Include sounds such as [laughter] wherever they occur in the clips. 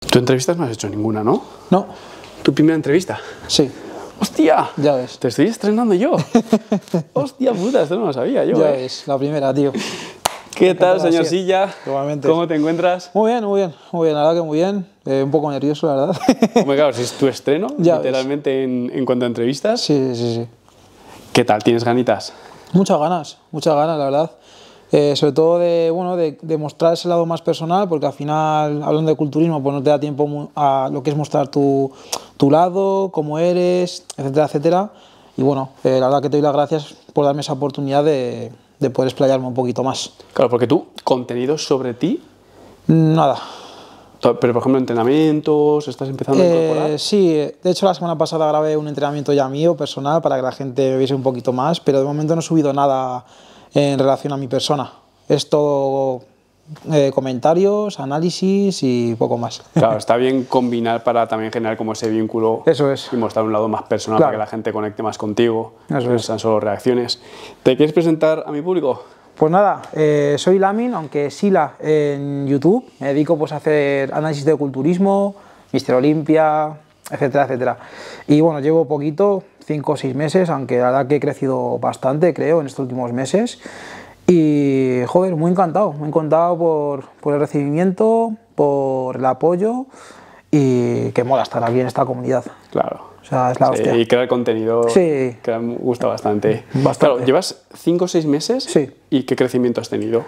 ¿Tu entrevistas no has hecho ninguna, no? No. ¿Tu primera entrevista? Sí. ¡Hostia! Ya ves. Te estoy estrenando yo. [laughs] ¡Hostia puta! Esto no lo sabía yo. Ya eh. ves, la primera, tío. [laughs] ¿Qué tal, señor Silla? ¿Cómo te encuentras? Muy bien, muy bien, muy bien, la verdad que muy bien. Eh, un poco nervioso, la verdad. [laughs] Hombre, claro, si es tu estreno, literalmente en, en, cuanto a entrevistas. Sí, sí, sí. ¿Qué tal? ¿Tienes ganitas? Muchas ganas, muchas ganas, la verdad. Eh, sobre todo de, bueno, de, mostrar ese lado más personal, porque al final, hablando de culturismo, pues no te da tiempo a lo que es mostrar tu, tu lado, cómo eres, etcétera, etcétera. Y bueno, eh, la verdad que te doy las gracias por darme esa oportunidad de, de poder explayarme un poquito más. Claro, porque tú, contenido sobre ti. Nada. Pero, por ejemplo, entrenamientos, ¿estás empezando a eh, incorporar? Sí, de hecho la semana pasada grabé un entrenamiento ya mío, personal, para que la gente me viese un poquito más, pero de momento no he subido nada en relación a mi persona. Es todo eh, comentarios, análisis y poco más. Claro, está bien combinar para también generar como ese vínculo y mostrar un lado más personal para que la gente conecte más contigo, Eso no sean solo reacciones. ¿Te quieres presentar a mi público? Pues nada, eh, soy Lamin, aunque Sila en YouTube, me dedico pues a hacer análisis de culturismo, Mister Olimpia, etcétera, etcétera. Y bueno, llevo poquito, 5 o 6 meses, aunque la verdad que he crecido bastante, creo, en estos últimos meses. Y, joder, muy encantado, muy encantado por, el recibimiento, por el apoyo y que mola estar aquí en esta comunidad. Claro. O sea, es la hostia. y crear contenido que me gusta bastante. bastante. Claro, llevas cinco o seis meses sí. y ¿qué crecimiento has tenido?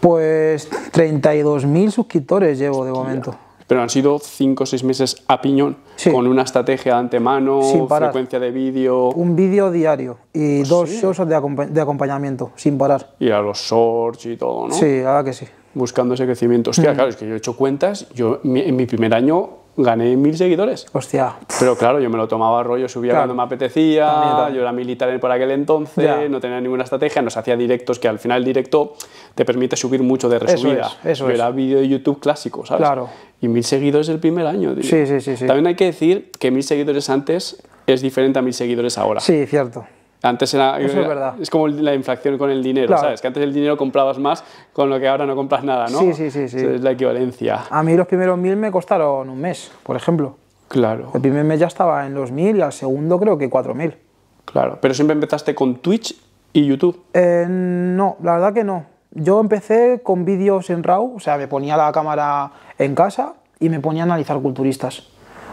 Pues 32.000 suscriptores llevo de momento. Pero han sido 5 o 6 meses a piñón, con una estrategia de antemano, frecuencia de vídeo. Un vídeo diario y pues dos shows de, de acompañamiento, sin parar. Y a los shorts y todo, ¿no? Sí, ahora que sí buscando ese crecimiento. Hostia, claro, es que yo he hecho cuentas, yo en mi primer año gané mil seguidores. Hostia. Pero claro, yo me lo tomaba rollo, subía cuando me apetecía, yo era militar por aquel entonces, no tenía ninguna estrategia, nos hacía directos que al final el directo te permite subir mucho de resumida, Eso es, era vídeo de YouTube clásico, ¿sabes? Claro. Y mil seguidores el primer año. sí, sí, sí. También hay que decir que mil seguidores antes es diferente a mil seguidores ahora. Sí, cierto. Antes era, es, como la inflación con el dinero, ¿sabes? Que antes el dinero comprabas más con lo que ahora no compras nada, ¿no? Sí, sí, sí, sí. es la equivalencia. A mí los primeros mil me costaron un mes, por ejemplo. Claro. El primer mes ya estaba en los mil y al segundo creo que cuatro mil. Claro, pero siempre empezaste con Twitch y YouTube. Eh, no, la verdad que no. Yo empecé con vídeos en RAW, o sea, me ponía la cámara en casa y me ponía a analizar culturistas.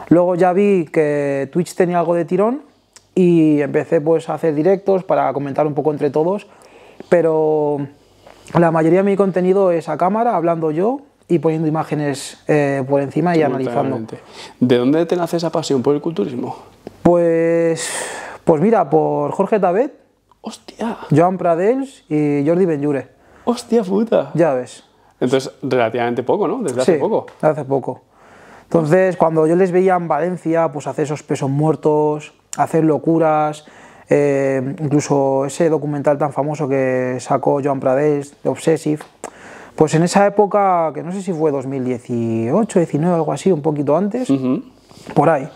Luego ya vi que Twitch tenía algo de tirón y empecé pues a hacer directos para comentar un poco entre todos, pero la mayoría de mi contenido es a cámara, hablando yo y poniendo imágenes eh, por encima y analizando. ¿De dónde te nace esa pasión por el culturismo? Pues, pues mira, por Jorge Tabet, Hostia. Joan Pradels y Jordi Benjure. Hostia puta. Ya ves. Entonces, relativamente poco, ¿no? Desde hace poco. poco. Hace poco. Entonces, cuando yo les veía en Valencia, pues hacer esos pesos muertos, hacer locuras, eh, incluso ese documental tan famoso que sacó Joan Prades, Obsessive, pues en esa época, que no sé si fue 2018, 19, algo así, un poquito antes, por ahí,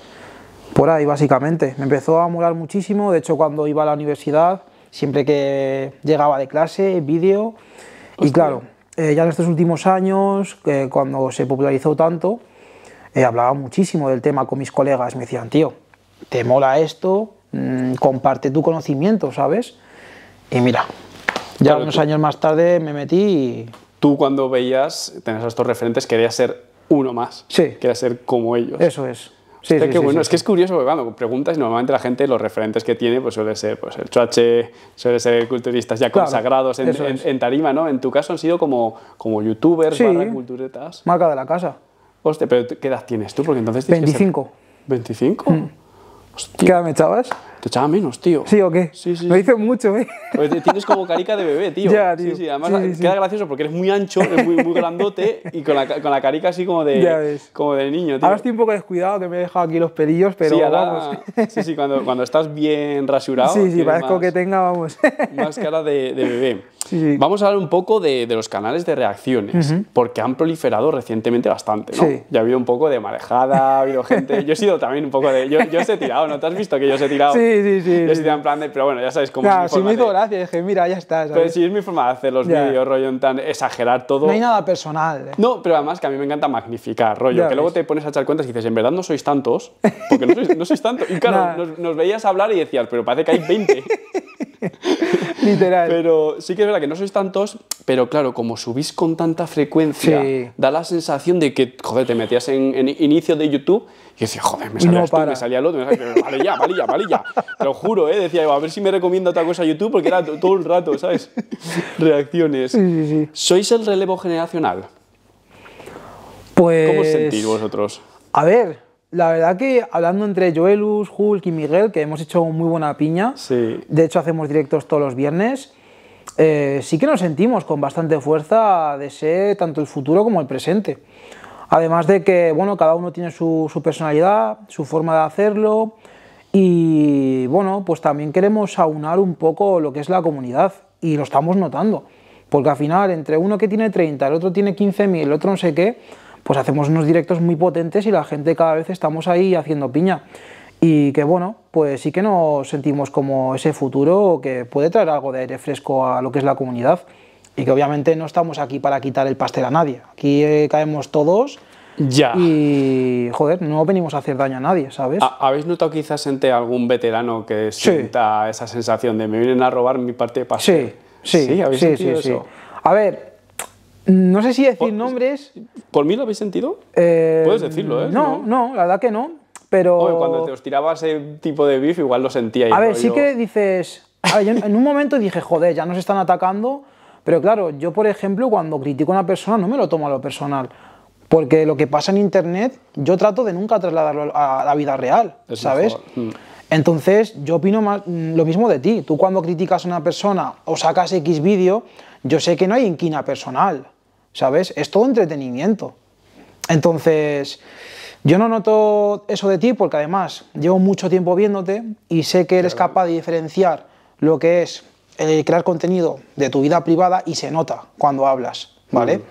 por ahí básicamente. Me empezó a molar muchísimo, de hecho cuando iba a la universidad, siempre que llegaba de clase, vídeo, y claro, eh, ya en estos últimos años, eh, cuando se popularizó tanto, hablaba muchísimo del tema con mis colegas, me decían, tío, te mola esto, mm, comparte tu conocimiento, ¿sabes? Y mira, ya unos años más tarde me metí y... Tú cuando veías, tenías estos referentes, querías ser uno más. Sí. Querías ser como ellos. Eso es. Sí, es que es curioso porque cuando preguntas, normalmente la gente los referentes que tiene pues suele ser pues, el choache, suele ser culturistas ya consagrados en, tarima, ¿no? En tu caso han sido como, como youtubers, barra culturetas. Marca de la casa. Hostia, pero ¿qué edad tienes tú? Porque entonces 25. ¿25? Hostia. ¿Qué me echabas? Te echaba menos, tío. ¿Sí o qué? Sí, sí. Lo hice mucho, ¿eh? Pues tienes como carica de bebé, tío. [laughs] Ya, tío. Sí, sí. Además, queda gracioso porque eres muy ancho, muy, grandote y con la, carica así como de, como de niño, tío. Ahora estoy un poco descuidado que me he dejado aquí los pelillos, pero sí, vamos. Sí, sí, cuando, cuando estás bien rasurado. [laughs] Sí, sí, parezco que tenga, vamos. Más cara de bebé. Sí, Vamos a hablar un poco de, los canales de reacciones, porque han proliferado recientemente bastante, Ya ha habido un poco de marejada, ha habido gente... Yo he sido también un poco de... Yo, os he tirado, ¿no? ¿Te has visto que yo os he tirado? Sí, sí, sí. Yo he en plan de... Pero bueno, ya sabes cómo forma si me hizo gracia, dije, mira, ya está. Pero sí, es mi forma de hacer los vídeos, rollo, en tan... Exagerar todo. No hay nada personal. ¿eh? No, pero además que a mí me encanta magnificar, rollo, que luego te pones a echar cuentas y dices, en verdad no sois tantos, porque no sois, tantos. Y claro, [laughs] nos, nos veías hablar y decías, pero parece que hay 20. [laughs] [laughs] Literal. Pero sí que es verdad que no sois tantos, pero claro, como subís con tanta frecuencia, da la sensación de que, joder, te metías en, inicio de YouTube y decías, joder, me salía no esto, me salía el otro, me salía, vale ya, vale ya, vale ya. Te lo juro, ¿eh? decía, a ver si me recomiendo otra cosa a YouTube, porque era todo el rato, ¿sabes? Reacciones. ¿Sois el relevo generacional? Pues... ¿Cómo os pues sentís vosotros? A ver, la verdad que hablando entre Joelus, Hulk y Miguel, que hemos hecho muy buena piña, de hecho hacemos directos todos los viernes, eh, sí que nos sentimos con bastante fuerza de ser tanto el futuro como el presente. Además de que, bueno, cada uno tiene su, personalidad, su forma de hacerlo y, bueno, pues también queremos aunar un poco lo que es la comunidad y lo estamos notando. Porque al final, entre uno que tiene 30, el otro tiene 15.000, el otro no sé qué, pues hacemos unos directos muy potentes y la gente cada vez estamos ahí haciendo piña. Y que bueno, pues sí que nos sentimos como ese futuro que puede traer algo de aire fresco a lo que es la comunidad. Y que obviamente no estamos aquí para quitar el pastel a nadie. Aquí eh, caemos todos. Ya. Y, joder, no venimos a hacer daño a nadie, ¿sabes? ¿Habéis notado quizás entre algún veterano que sienta esa sensación de me vienen a robar mi parte de pastel? Sí, sí, sí, sí, sí. A ver, no sé si decir nombres. ¿Por mí lo habéis sentido? Eh, Puedes decirlo, ¿eh? No, no, la verdad que no. Pero. cuando te os tiraba ese tipo de beef, igual lo sentía. A ver, sí que dices. en un momento dije, joder, ya nos están atacando. Pero claro, yo, por ejemplo, cuando critico a una persona, no me lo tomo a lo personal. Porque lo que pasa en internet, yo trato de nunca trasladarlo a la vida real, ¿sabes? Mm. Entonces, yo opino mm, lo mismo de ti. Tú cuando criticas a una persona o sacas X vídeo, yo sé que no hay inquina personal. ¿sabes? Es todo entretenimiento. Entonces, yo no noto eso de ti porque además llevo mucho tiempo viéndote y sé que eres capaz de diferenciar lo que es el crear contenido de tu vida privada y se nota cuando hablas, ¿vale? Mm.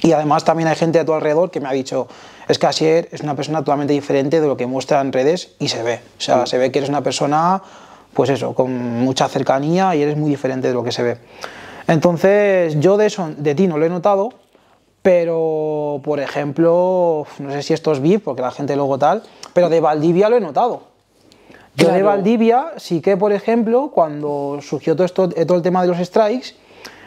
Y además también hay gente a tu alrededor que me ha dicho, es que Asier es una persona totalmente diferente de lo que muestra en redes y se ve. O sea, mm. se ve que eres una persona, pues eso, con mucha cercanía y eres muy diferente de lo que se ve. Entonces, yo de de ti no lo he notado, pero, por ejemplo, no sé si esto es VIP, porque la gente luego tal, pero de Valdivia lo he notado. Yo de Valdivia sí que, por ejemplo, cuando surgió todo, esto, eh, todo el tema de los strikes,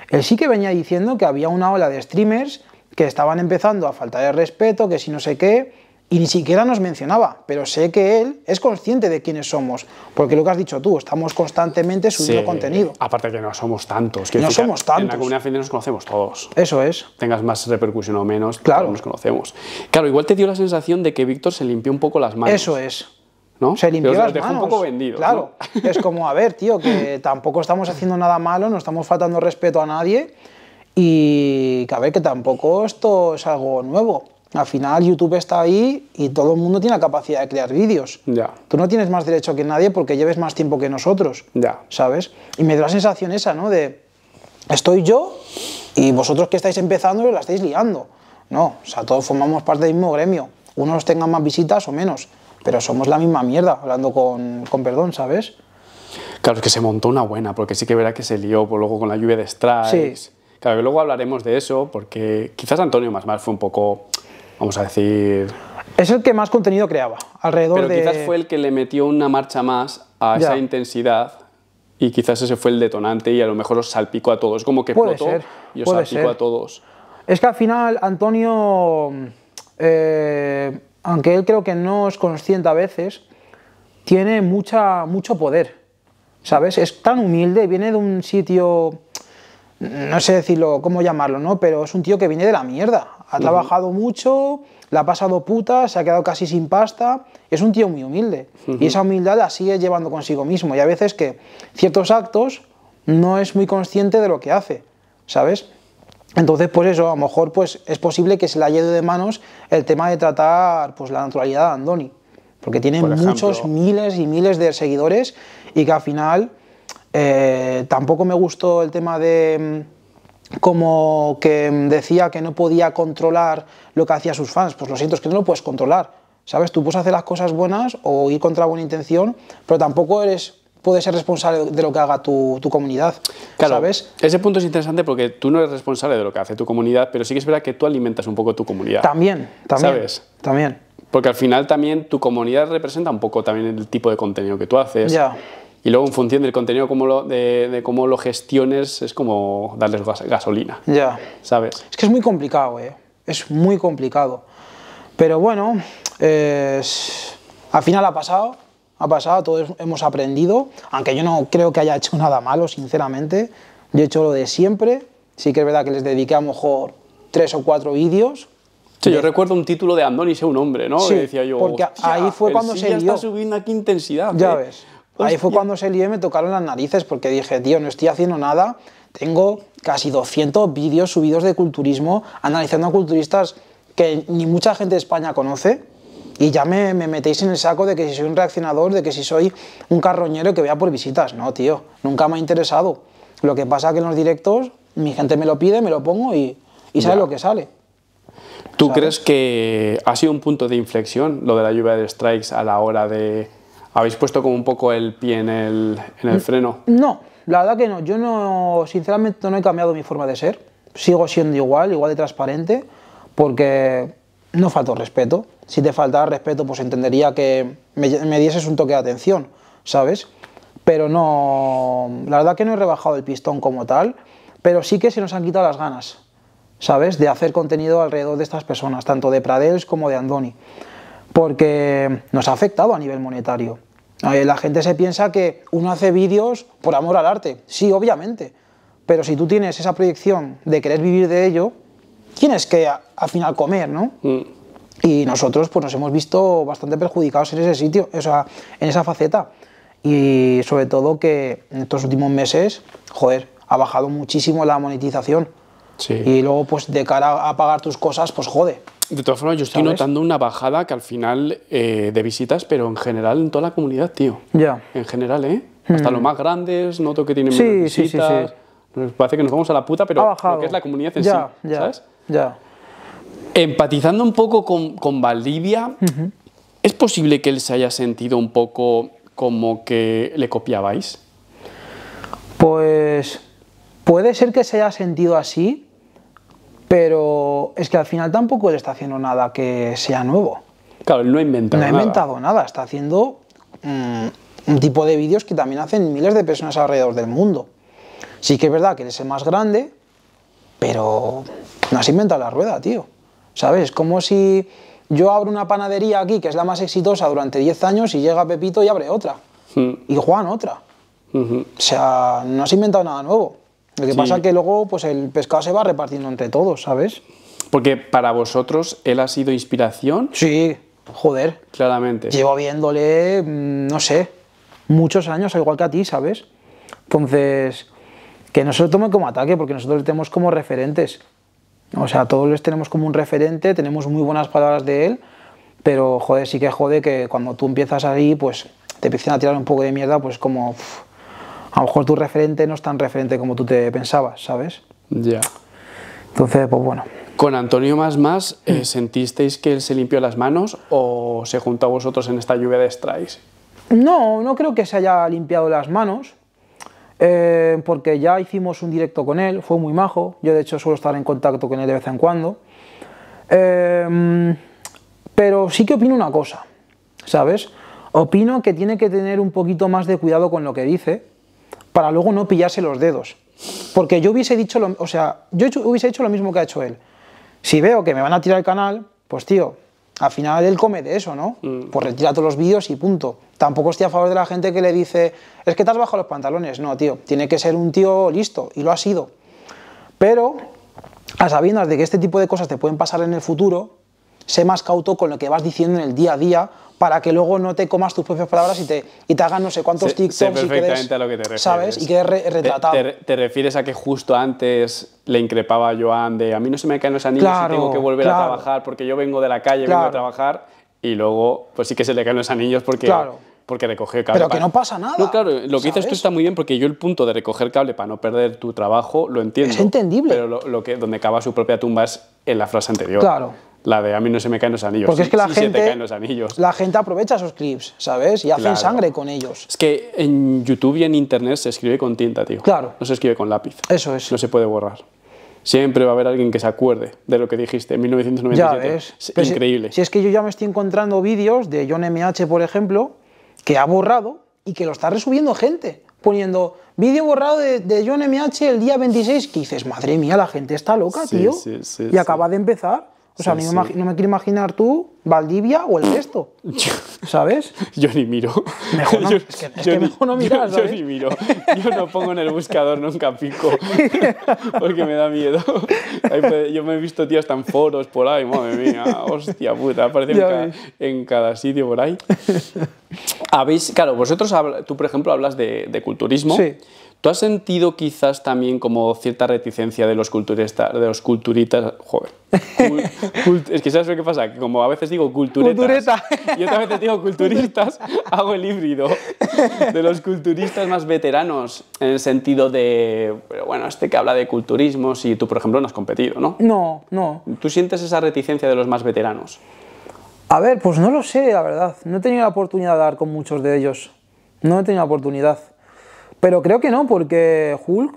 él sí que venía diciendo que había una ola de streamers que estaban empezando a faltar de respeto, que si no sé qué, y ni siquiera nos mencionaba, pero sé que él es consciente de quiénes somos, porque lo que has dicho tú, estamos constantemente subiendo contenido. Aparte que no somos tantos. Que no somos tantos. En la comunidad nos conocemos todos. Eso es. Tengas más repercusión o menos, claro. nos conocemos. Claro, igual te dio la sensación de que Víctor se limpió un poco las manos. Eso es. ¿No? Se limpió las dejó un poco vendido. Claro, es como, a ver, tío, que tampoco estamos haciendo nada malo, no estamos faltando respeto a nadie y que a ver, que tampoco esto es algo nuevo. Al final YouTube está ahí y todo el mundo tiene la capacidad de crear vídeos. Ya. Tú no tienes más derecho que nadie porque lleves más tiempo que nosotros. Ya. ¿Sabes? Y me da la sensación esa, ¿no? De estoy yo y vosotros que estáis empezando la estáis liando. No, o sea, todos formamos parte del mismo gremio. Unos tengan más visitas o menos, pero somos la misma mierda, hablando con, perdón, ¿sabes? Claro, es que se montó una buena, porque sí que verá que se lió pues, luego con la lluvia de strikes. Claro, que luego hablaremos de eso, porque quizás Antonio más mal fue un poco vamos a decir... Es el que más contenido creaba, alrededor Pero de... quizás fue el que le metió una marcha más a esa intensidad y quizás ese fue el detonante y a lo mejor os salpicó a todos, como que puede y os salpicó a todos. Es que al final Antonio, eh, aunque él creo que no es consciente a veces, tiene mucha, mucho poder, ¿sabes? Es tan humilde, viene de un sitio, no sé decirlo, cómo llamarlo, ¿no? Pero es un tío que viene de la mierda, ha trabajado mucho, la ha pasado puta, se ha quedado casi sin pasta. Es un tío muy humilde. Y esa humildad la sigue llevando consigo mismo. Y a veces que ciertos actos no es muy consciente de lo que hace, ¿sabes? Entonces, pues eso, a lo mejor pues, es posible que se le haya de manos el tema de tratar pues, la naturalidad de Andoni. Porque tiene muchos miles y miles de seguidores y que al final eh, tampoco me gustó el tema de mm, como que decía que no podía controlar lo que hacía sus fans. Pues lo siento, es que no lo puedes controlar. ¿Sabes? Tú puedes hacer las cosas buenas o ir contra buena intención, pero tampoco eres puedes ser responsable de lo que haga tu, tu comunidad, claro, ¿sabes? Ese punto es interesante porque tú no eres responsable de lo que hace tu comunidad, pero sí que es verdad que tú alimentas un poco tu comunidad. También, también. ¿Sabes? También. Porque al final también tu comunidad representa un poco también el tipo de contenido que tú haces. Ya. Y luego, en función del contenido, cómo lo, de, cómo lo gestiones, es como darles gasolina. Ya. ¿Sabes? Es que es muy complicado, ¿eh? Es muy complicado. Pero bueno, al final ha pasado, ha pasado, todos hemos aprendido, aunque yo no creo que haya hecho nada malo, sinceramente. Yo he hecho lo de siempre. Sí que es verdad que les dediqué a lo mejor tres o cuatro vídeos Sí, yo recuerdo un título de Andoni sea un hombre, ¿no? Sí, decía yo, porque ahí fue cuando se ya dio. está subiendo aquí intensidad. Ya ¿eh? ves. Pues Ahí fue cuando se lié, me tocaron las narices porque dije, tío, no estoy haciendo nada. Tengo casi 200 vídeos subidos de culturismo analizando a culturistas que ni mucha gente de España conoce. Y ya me, metéis en el saco de que si soy un reaccionador, de que si soy un carroñero que vea por visitas. No, tío, nunca me ha interesado. Lo que pasa es que en los directos mi gente me lo pide, me lo pongo y, y sale lo que sale. ¿Tú crees que ha sido un punto de inflexión lo de la lluvia de strikes a la hora de ¿Habéis puesto como un poco el pie en el, freno? No, la verdad que no. Yo no, sinceramente no he cambiado mi forma de ser. Sigo siendo igual, igual de transparente, porque no faltó respeto. Si te faltaba respeto, pues entendería que me, me dieses un toque de atención, ¿sabes? Pero no, la verdad que no he rebajado el pistón como tal, pero sí que se nos han quitado las ganas, ¿sabes? De hacer contenido alrededor de estas personas, tanto de Pradels como de Andoni porque nos ha afectado a nivel monetario. Eh, la gente se piensa que uno hace vídeos por amor al arte, sí, obviamente, pero si tú tienes esa proyección de querer vivir de ello, tienes que al final comer, ¿no? Mm. Y nosotros pues nos hemos visto bastante perjudicados en ese sitio, en esa faceta. Y sobre todo que en estos últimos meses, joder, ha bajado muchísimo la monetización. Y luego, pues de cara a pagar tus cosas, pues jode. De todas formas, yo estoy notando una bajada que al final eh, de visitas, pero en general en toda la comunidad, tío. Ya. En general, ¿eh? Hmm. Hasta los más grandes, noto que tienen menos visitas. Sí, parece que nos vamos a la puta, pero es la comunidad en ya sí, Ya. Empatizando un poco con, Valdivia, ¿es posible que él se haya sentido un poco como que le copiabais? Pues Puede ser que se haya sentido así, pero es que al final tampoco él está haciendo nada que sea nuevo. Claro, él no ha inventado nada. No ha inventado nada, está haciendo mm, un tipo de vídeos que también hacen miles de personas alrededor del mundo. Sí que es verdad que él es el más grande, pero no has inventado la rueda, tío. ¿Sabes? Es como si yo abro una panadería aquí, que es la más exitosa durante 10 años, y llega Pepito y abre otra. Hmm. Y Juan otra. O sea, no has inventado nada nuevo. Lo que pasa es que luego pues el pescado se va repartiendo entre todos, ¿sabes? Porque para vosotros él ha sido inspiración. Sí, joder. Claramente. Llevo viéndole, mm, no sé, muchos años, igual que a ti, ¿sabes? Entonces, que no se lo tomen como ataque, porque nosotros le tenemos como referentes. O sea, todos les tenemos como un referente, tenemos muy buenas palabras de él, pero joder, sí que jode que cuando tú empiezas ahí, pues te empiezan a tirar un poco de mierda, pues como a lo mejor tu referente no es tan referente como tú te pensabas, ¿sabes? Ya. Entonces, pues bueno. ¿Con Antonio Más Más eh, sentisteis que él se limpió las manos o se juntó a vosotros en esta lluvia de strikes? No, no creo que se haya limpiado las manos, eh, porque ya hicimos un directo con él, fue muy majo, yo de hecho suelo estar en contacto con él de vez en cuando. Em, pero sí que opino una cosa, ¿sabes? Opino que tiene que tener un poquito más de cuidado con lo que dice, para luego no pillarse los dedos. Porque yo hubiese dicho, lo, o sea, yo hubiese hecho lo mismo que ha hecho él. Si veo que me van a tirar el canal, pues tío, al final él come de eso, ¿no? Mm. Pues retira todos los vídeos y punto. Tampoco estoy a favor de la gente que le dice, es que te has bajado los pantalones. No, tío, tiene que ser un tío listo, y lo ha sido. Pero, a sabiendas de que este tipo de cosas te pueden pasar en el futuro, sé más cauto con lo que vas diciendo en el día a día para que luego no te comas tus propias palabras y te, y te hagan no sé cuántos TikToks perfectamente y a lo que te refieres. ¿sabes? Y quedes retratado. Te, refieres a que justo antes le increpaba a Joan de a mí no se me caen los anillos y tengo que volver a trabajar porque yo vengo de la calle, y vengo a trabajar y luego pues sí que se le caen los anillos porque porque recogió cable. Pero que no pasa nada. claro, lo que dices tú está muy bien porque yo el punto de recoger cable para no perder tu trabajo lo entiendo. Es entendible. Pero lo, que, donde cava su propia tumba es en la frase anterior. Claro la de a mí no se me caen los anillos. Porque es que la gente, los anillos. La gente aprovecha esos clips, ¿sabes? Y hacen sangre con ellos. Es que en YouTube y en Internet se escribe con tinta, tío. Claro. No se escribe con lápiz. Eso es. No se puede borrar. Siempre va a haber alguien que se acuerde de lo que dijiste en 1997. Ya Es increíble. Si, es que yo ya me estoy encontrando vídeos de John MH, por ejemplo, que ha borrado y que lo está resubiendo gente, poniendo vídeo borrado de, John MH el día 26, que dices, madre mía, la gente está loca, tío. y acaba de empezar. O sea, no, me quiero imaginar tú Valdivia o el resto. ¿Sabes? [laughs] Yo ni miro. Mejor no, [laughs] es que, mejor no miras, ni miro. Yo no pongo en el buscador nunca pico. [laughs] Porque me da miedo. Yo me he visto tíos tan foros por ahí, madre mía, hostia puta, aparecen en cada, sitio por ahí. Habéis, claro, vosotros, tú por ejemplo hablas de, de culturismo. Sí. ¿Tú has sentido quizás también como cierta reticencia de los culturistas, de los culturitas, joder, es que sabes lo que pasa, que como a veces digo culturetas y otras veces digo culturistas, [laughs] hago el híbrido de los culturistas más veteranos en el sentido de, bueno, este que habla de culturismo, si tú por ejemplo no has competido, ¿no? No, no. ¿Tú sientes esa reticencia de los más veteranos? A ver, pues no lo sé, la verdad. No he tenido la oportunidad de hablar con muchos de ellos. No he tenido la oportunidad. Pero creo que no, porque Hulk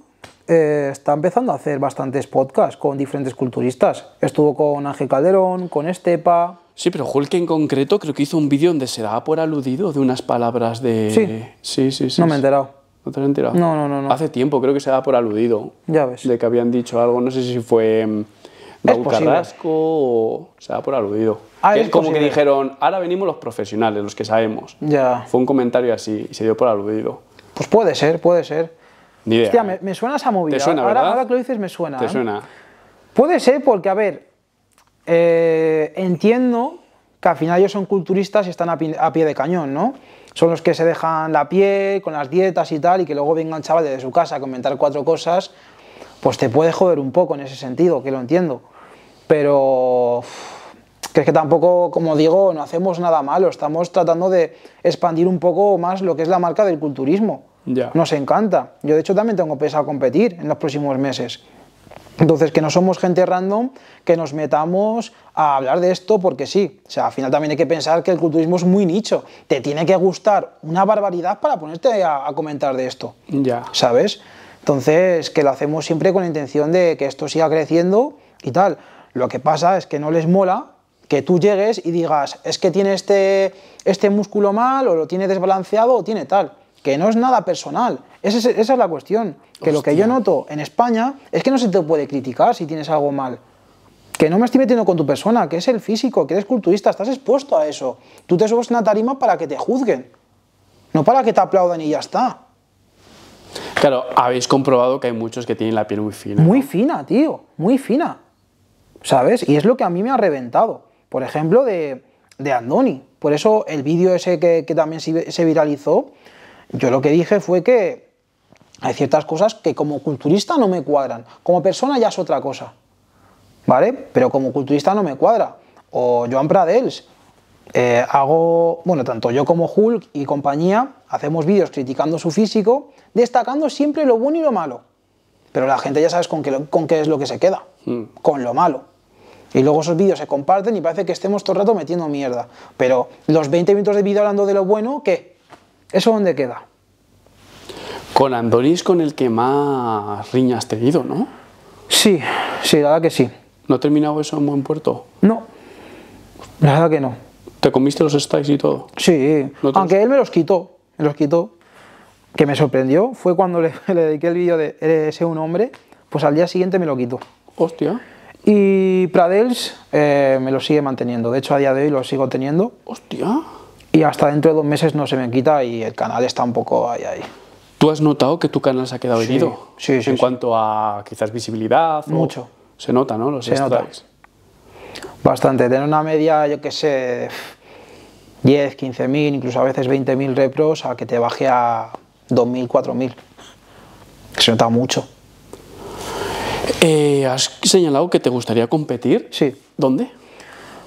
eh, está empezando a hacer bastantes podcasts con diferentes culturistas. Estuvo con Ángel Calderón, con Estepa. Sí, pero Hulk en concreto creo que hizo un vídeo donde se daba por aludido de unas palabras de. Sí, sí, sí. no me he enterado. ¿No te has enterado? No, no, no, Hace tiempo creo que se daba por aludido. Ya ves. De que habían dicho algo, no sé si fue. Mm, Raúl Carrasco o se da por aludido. Ah, es como que dijeron, ahora venimos los profesionales, los que sabemos. Ya. Fue un comentario así y se dio por aludido. Pues puede ser, puede ser. Hostia, ¿eh? me, suena esa movida. ahora, ahora que lo dices me suena. Te ¿eh? suena. Puede ser porque, a ver, eh, entiendo que al final ellos son culturistas y están a pie, de cañón, ¿no? Son los que se dejan la piel con las dietas y tal, y que luego vengan un chaval desde su casa a comentar cuatro cosas, pues te puede joder un poco en ese sentido, que lo entiendo. Pero que es que tampoco, como digo, no hacemos nada malo, estamos tratando de expandir un poco más lo que es la marca del culturismo. Ya. Nos encanta. Yo de hecho también tengo a competir en los próximos meses. Entonces, que no somos gente random, que nos metamos a hablar de esto porque sí. O sea, al final también hay que pensar que el culturismo es muy nicho. Te tiene que gustar una barbaridad para ponerte a, a comentar de esto. Ya. ¿Sabes? Entonces, que lo hacemos siempre con la intención de que esto siga creciendo y tal. Lo que pasa es que no les mola que tú llegues y digas, es que tiene este, este músculo mal, o lo tiene desbalanceado, o tiene tal. Que no es nada personal. Esa es, la cuestión. Que lo que yo noto en España es que no se te puede criticar si tienes algo mal. Que no me estoy metiendo con tu persona, que es el físico, que eres culturista, estás expuesto a eso. Tú te subes una tarima para que te juzguen, no para que te aplaudan y ya está. Claro, habéis comprobado que hay muchos que tienen la piel muy fina. Muy fina, tío, muy fina. ¿Sabes? Y es lo que a mí me ha reventado por ejemplo, de, Andoni. Por eso el vídeo ese que, también se viralizó, yo lo que dije fue que hay ciertas cosas que como culturista no me cuadran. Como persona ya es otra cosa, ¿vale? Pero como culturista no me cuadra. O Joan Pradels, eh, hago, bueno, tanto yo como Hulk y compañía, hacemos vídeos criticando su físico, destacando siempre lo bueno y lo malo. Pero la gente ya sabes con qué, es lo que se queda, hmm. con lo malo. Y luego esos vídeos se comparten y parece que estemos todo el rato metiendo mierda. Pero los 20 minutos de vídeo hablando de lo bueno, ¿qué? ¿Eso dónde queda? Con es con el que más riñas he tenido, ¿no? Sí, sí, la verdad que sí. ¿No ha terminado eso en buen puerto? No, la verdad que no. ¿Te comiste los estáis y todo? Sí, aunque él me los quitó, me los quitó. Que me sorprendió fue cuando le, [laughs] le dediqué el vídeo de ese un hombre, pues al día siguiente me lo quitó. Hostia. Y Pradels eh, me lo sigue manteniendo. De hecho, a día de hoy lo sigo teniendo. ¡Hostia! Y hasta dentro de dos meses no se me quita y el canal está un poco ahí, ahí. ¿Tú has notado que tu canal se ha quedado herido? Sí, sí, En cuanto a quizás visibilidad. Mucho. Se nota, ¿no? Los se nota. Bastante. Tener una media, yo qué sé, 10, 15 mil, incluso a veces 20 mil repros a que te baje a mil, 2.000, 4.000. Se nota mucho. Eh, has señalado que te gustaría competir. Sí. ¿Dónde?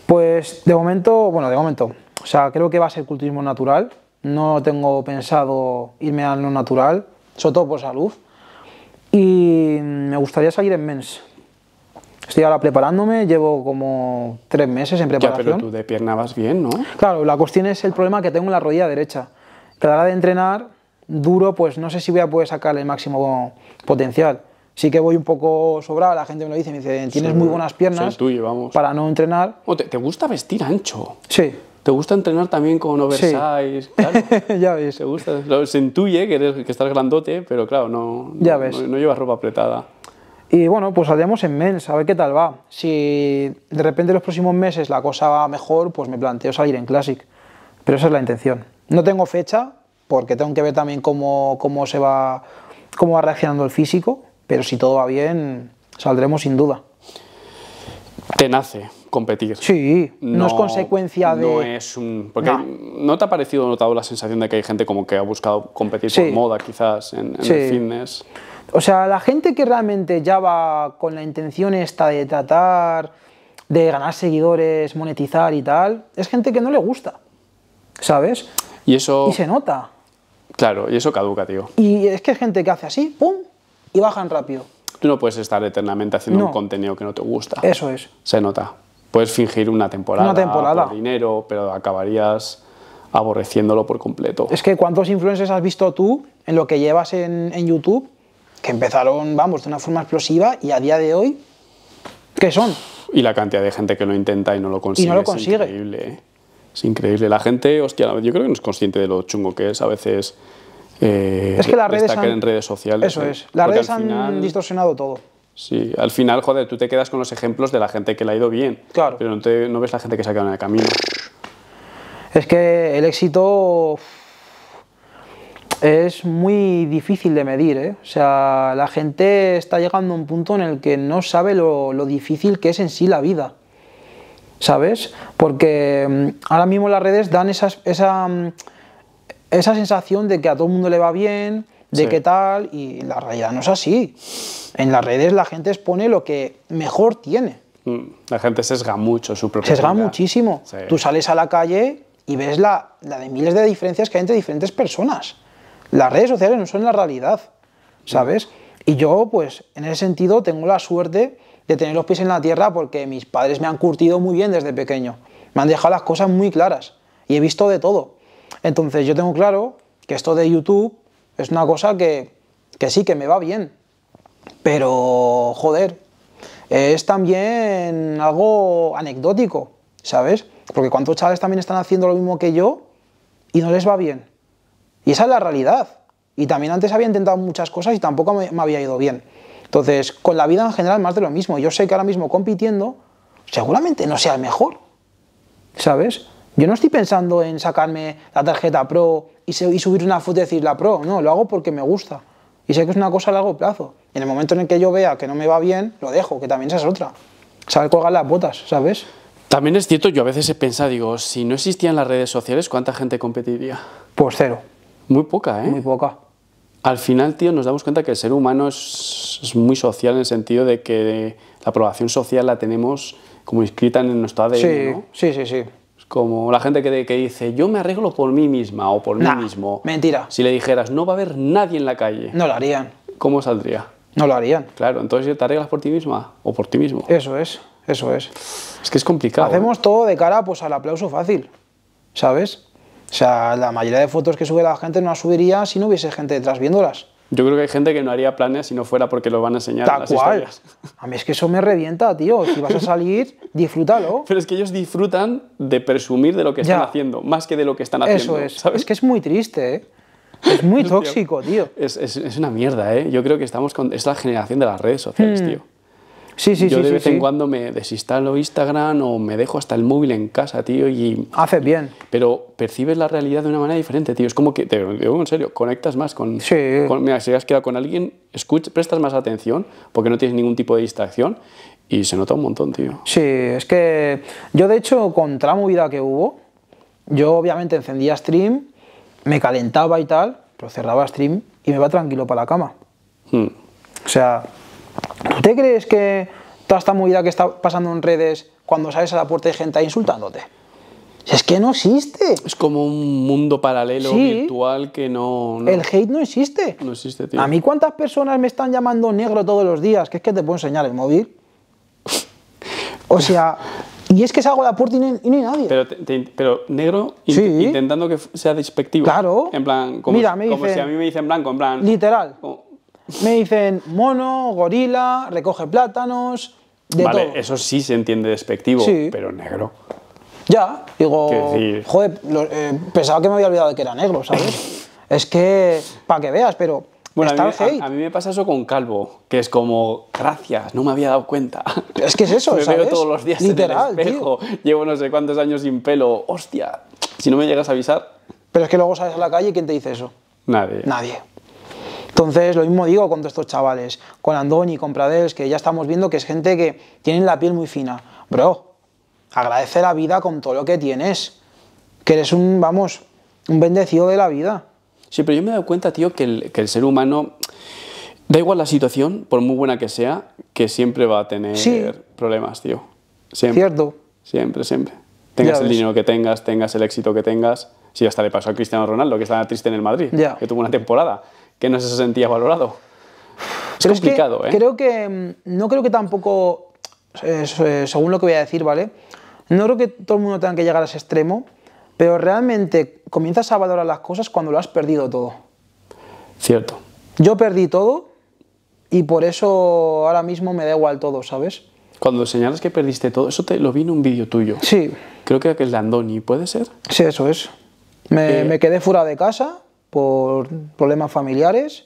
Pues de momento, bueno, de momento. O sea, creo que va a ser culturismo natural. No tengo pensado irme al no natural, sobre todo por salud. Y me gustaría salir en mens. Estoy ahora preparándome, llevo como tres meses en preparación. Ya, pero tú de pierna vas bien, ¿no? Claro, la cuestión es el problema que tengo en la rodilla derecha. Que a la hora de entrenar duro, pues no sé si voy a poder sacar el máximo potencial sí que voy un poco sobrado, la gente me lo dice, me dice, tienes muy buenas piernas para no entrenar. Oh, te, gusta vestir ancho? Sí. ¿Te gusta entrenar también con oversize? [laughs] Claro. ya ves. Se intuye que, que estás grandote, pero claro, no, ya ves. no, llevas ropa apretada. Y bueno, pues salíamos en mens, a ver qué tal va. Si de repente los próximos meses la cosa va mejor, pues me planteo salir en Classic. Pero esa es la intención. No tengo fecha, porque tengo que ver también cómo, cómo se va, cómo va reaccionando el físico pero si todo va bien, saldremos sin duda. Te nace competir. Sí, no, es consecuencia de... No es un... no. te ha parecido notado la sensación de que hay gente como que ha buscado competir por moda quizás en, el fitness? O sea, la gente que realmente ya va con la intención esta de tratar de ganar seguidores, monetizar y tal, es gente que no le gusta, ¿sabes? Y eso... Y se nota. Claro, y eso caduca, tío. Y es que es gente que hace así, ¡pum! y bajan rápido. Tú no puedes estar eternamente haciendo un contenido que no te gusta. Eso es. Se nota. Puedes fingir una temporada, una temporada. Por dinero, pero acabarías aborreciéndolo por completo. Es que ¿cuántos influencers has visto tú en lo que llevas en, YouTube? Que empezaron, vamos, de una forma explosiva y a día de hoy, ¿qué son? Y la cantidad de gente que lo intenta y no lo consigue. Y no lo consigue. Es increíble. ¿eh? Es increíble. La gente, hostia, yo creo que no es consciente de lo chungo que es a veces eh, es que las redes han, en redes sociales. Eso eh, es, las redes han distorsionado todo. Sí, al final, joder, tú te quedas con los ejemplos de la gente que le ha ido bien, claro. pero no, ves la gente que se ha quedado en el camino. Es que el éxito es muy difícil de medir. ¿eh? O sea, la gente está llegando a un punto en el que no sabe lo, difícil que es en sí la vida. ¿Sabes? Porque mm, ahora mismo las redes dan esas, esa mm, esa sensación de que a todo el mundo le va bien, de que qué tal, y la realidad no es así. En las redes la gente expone lo que mejor tiene. Mm, la gente sesga mucho su propia Sesga muchísimo. Tú sales a la calle y ves la, de miles de diferencias que hay entre diferentes personas. Las redes sociales no son la realidad, ¿sabes? Y yo, pues, en ese sentido, tengo la suerte de tener los pies en la tierra porque mis padres me han curtido muy bien desde pequeño. Me han dejado las cosas muy claras y he visto de todo. Entonces yo tengo claro que esto de YouTube es una cosa que, sí, que me va bien, pero joder, es también algo anecdótico, ¿sabes? Porque cuántos chavales también están haciendo lo mismo que yo y no les va bien. Y esa es la realidad. Y también antes había intentado muchas cosas y tampoco me, me había ido bien. Entonces, con la vida en general, más de lo mismo. Yo sé que ahora mismo compitiendo, seguramente no sea el mejor, ¿sabes? Yo no estoy pensando en sacarme la tarjeta Pro y, subir una foto y decir la Pro, no, lo hago porque me gusta. Y sé que es una cosa a largo plazo. Y en el momento en el que yo vea que no me va bien, lo dejo, que también esa es otra. Saber colgar las botas, ¿sabes? También es cierto, yo a veces he pensado, digo, si no existían las redes sociales, ¿cuánta gente competiría? Pues cero. Muy poca, ¿eh? Muy poca. Al final, tío, nos damos cuenta que el ser humano es, muy social en el sentido de que la aprobación social la tenemos como inscrita en nuestro ADN, ¿no? Sí, sí, sí como la gente que, dice, yo me arreglo por mí misma o por mí mismo. Mentira. Si le dijeras, no va a haber nadie en la calle. No lo harían. ¿Cómo saldría? No lo harían. Claro, entonces te arreglas por ti misma o por ti mismo. Eso es, eso es. Es que es complicado. ¿eh? Hacemos todo de cara pues, al aplauso fácil, ¿sabes? O sea, la mayoría de fotos que sube la gente no las subiría si no hubiese gente detrás viéndolas. Yo creo que hay gente que no haría planes si no fuera porque lo van a enseñar. en las Historias. A mí es que eso me revienta, tío. Si vas a salir, disfrútalo. [laughs] Pero es que ellos disfrutan de presumir de lo que están haciendo, más que de lo que están haciendo. Eso es. ¿sabes? Es que es muy triste, ¿eh? Es muy [laughs] tóxico, tío. Es, una mierda, ¿eh? Yo creo que estamos con. Es la generación de las redes sociales, hmm. tío. Yo de vez en cuando me desinstalo Instagram o me dejo hasta el móvil en casa, tío, y... Haces bien. Pero percibes la realidad de una manera diferente, tío. Es como que, te digo en serio, conectas más con... Sí. mira, si has quedado con alguien, escucha, prestas más atención porque no tienes ningún tipo de distracción y se nota un montón, tío. Sí, es que yo de hecho, con la movida que hubo, yo obviamente encendía stream, me calentaba y tal, pero cerraba stream y me va tranquilo para la cama. Hmm. O sea, ¿Tú te crees que toda esta movida que está pasando en redes, cuando sales a la puerta hay gente ahí insultándote? es que no existe. Es como un mundo paralelo virtual que no, El hate no existe. No existe, tío. A mí cuántas personas me están llamando negro todos los días, que es que te puedo enseñar el móvil. [laughs] o sea, y es que salgo a la puerta y no, hay nadie. Pero, negro intentando que sea despectivo. Claro. En plan, como, Mira, me como dicen, si a mí me dicen blanco, en plan... Literal. Me dicen mono, gorila, recoge plátanos, de vale, eso sí se entiende despectivo, pero negro. Ya, digo, joder, eh, pensaba que me había olvidado de que era negro, ¿sabes? [laughs] es que, para que veas, pero bueno, a mí, a, mí, me pasa eso con Calvo, que es como, gracias, no me había dado cuenta. [laughs] Es que es eso, [laughs] Me veo todos los días en el espejo, llevo no sé cuántos años sin pelo, hostia, si no me llegas a avisar... Pero es que luego sales a la calle y ¿quién te dice eso? Nadie. Nadie. Entonces, lo mismo digo con todos estos chavales, con Andoni, con Pradels, que ya estamos viendo que es gente que tiene la piel muy fina. Bro, agradece la vida con todo lo que tienes, que eres un, vamos, un bendecido de la vida. Sí, pero yo me he dado cuenta, tío, que el, ser humano, da igual la situación, por muy buena que sea, que siempre va a tener problemas, tío. Siempre. Cierto. Siempre, siempre. Tengas el dinero que tengas, tengas el éxito que tengas. sí, hasta le pasó a Cristiano Ronaldo, que estaba triste en el Madrid, que tuvo una temporada que no se sentía valorado. Es complicado, ¿eh? Creo que. Mm, no creo que tampoco. Eh, según lo que voy a decir, ¿vale? No creo que todo el mundo tenga que llegar a ese extremo, pero realmente comienzas a valorar las cosas cuando lo has perdido todo. Cierto. Yo perdí todo y por eso ahora mismo me da igual todo, ¿sabes? Cuando señalas que perdiste todo, eso te lo vi en un vídeo tuyo. Sí. Creo que es Andoni, ¿puede ser? Sí, eso es. Me, eh, me quedé fuera de casa, por problemas familiares.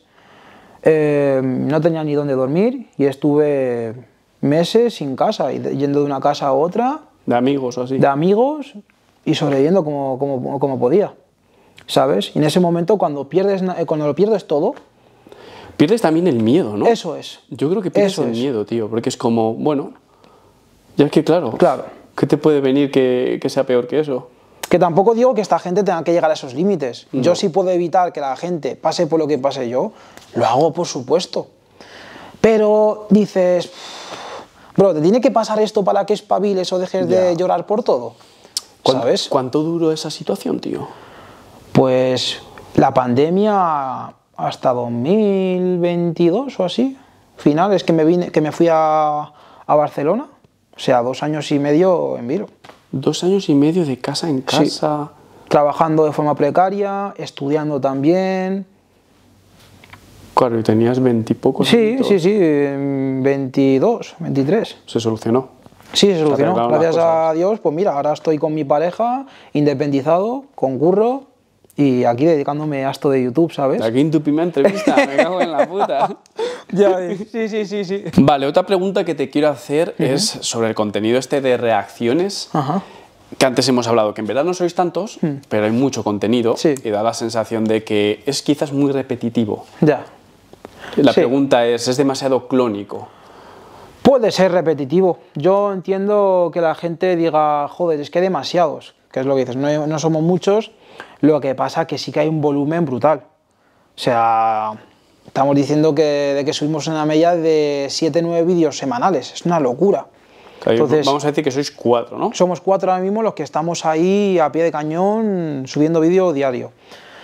Eh, no tenía ni dónde dormir y estuve meses sin casa, yendo de una casa a otra. De amigos o así. De amigos y sobreviviendo como, como, como podía. ¿Sabes? Y en ese momento, cuando, pierdes, eh, cuando lo pierdes todo, Pierdes también el miedo, ¿no? Eso es. Yo creo que pierdes el miedo, tío, porque es como, bueno, ya es que claro. Claro. ¿Qué te puede venir que, que sea peor que eso? Que tampoco digo que esta gente tenga que llegar a esos límites. Yo sí puedo evitar que la gente pase por lo que pase yo, lo hago por supuesto. Pero dices, bro, ¿te tiene que pasar esto para que espabiles o dejes de llorar por todo? ¿Sabes? ¿Cuánto duró esa situación, tío? Pues la pandemia hasta 2022 o así. Finales que me, que me fui a, a Barcelona. O sea, dos años y medio en Viro. Dos años y medio de casa en casa. Trabajando de forma precaria, estudiando también. Claro, y tenías veintipocos. Sí, sí, sí, 22, mm, 23. Se solucionó. Sí, se solucionó. Gracias a Dios, pues mira, ahora estoy con mi pareja, independizado, con curro, y aquí dedicándome a esto de YouTube, ¿sabes? Aquí en tu primera entrevista, me cago en la puta. [laughs] ya sí, sí, sí, Vale, otra pregunta que te quiero hacer es sobre el contenido este de reacciones. Que antes hemos hablado, que en verdad no sois tantos, hmm. pero hay mucho contenido y da la sensación de que es quizás muy repetitivo. Ya. La pregunta es, ¿es demasiado clónico? Puede ser repetitivo. Yo entiendo que la gente diga, joder, es que demasiados, que es lo que dices, no, no somos muchos, lo que pasa que sí que hay un volumen brutal. O sea, estamos diciendo que de que subimos una media de 7-9 vídeos semanales. Es una locura. Entonces, vamos a decir que sois cuatro, ¿no? Somos cuatro ahora mismo los que estamos ahí a pie de cañón subiendo vídeo diario.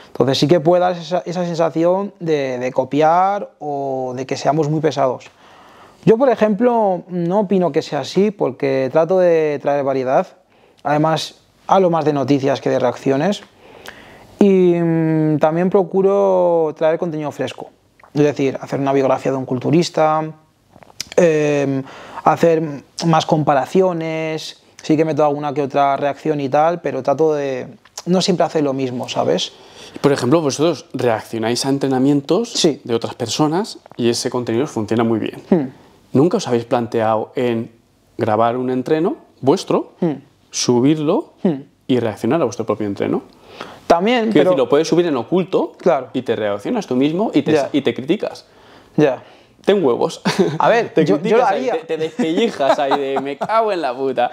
Entonces sí que puede dar esa, sensación de, de, copiar o de que seamos muy pesados. Yo, por ejemplo, no opino que sea así porque trato de traer variedad. Además, hablo más de noticias que de reacciones. Y mm, también procuro traer contenido fresco, es decir, hacer una biografía de un culturista, em, hacer más comparaciones, sí que meto alguna que otra reacción y tal, pero trato de no siempre hacer lo mismo, ¿sabes? Por ejemplo, vosotros reaccionáis a entrenamientos de otras personas y ese contenido funciona muy bien. Hmm. ¿Nunca os habéis planteado en grabar un entreno vuestro, hmm. subirlo hmm. y reaccionar a vuestro propio entreno? También. lo puedes subir en oculto claro. y te reaccionas tú mismo y te, y te criticas. Ya. Ten huevos. A ver, [laughs] yo, lo haría. te, te, ahí de me cago en la puta.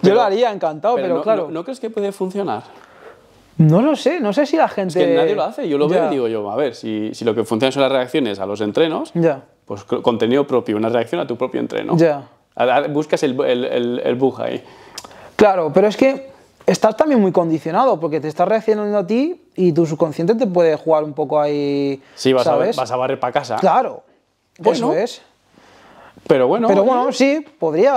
yo lo haría encantado, pero, claro. No, crees que puede funcionar? No lo sé, no sé si la gente. Es que nadie lo hace, yo lo veo y digo yo, a ver, si, si, lo que funciona son las reacciones a los entrenos, ya. pues contenido propio, una reacción a tu propio entreno. Ya. Buscas el, el, el, el bug ahí. Claro, pero es que estás también muy condicionado porque te estás reaccionando a ti y tu subconsciente te puede jugar un poco ahí. Sí, vas, ¿sabes? A, vas a barrer para casa. Claro. Pues no. es. Pero bueno. Pero bueno, sí, podría,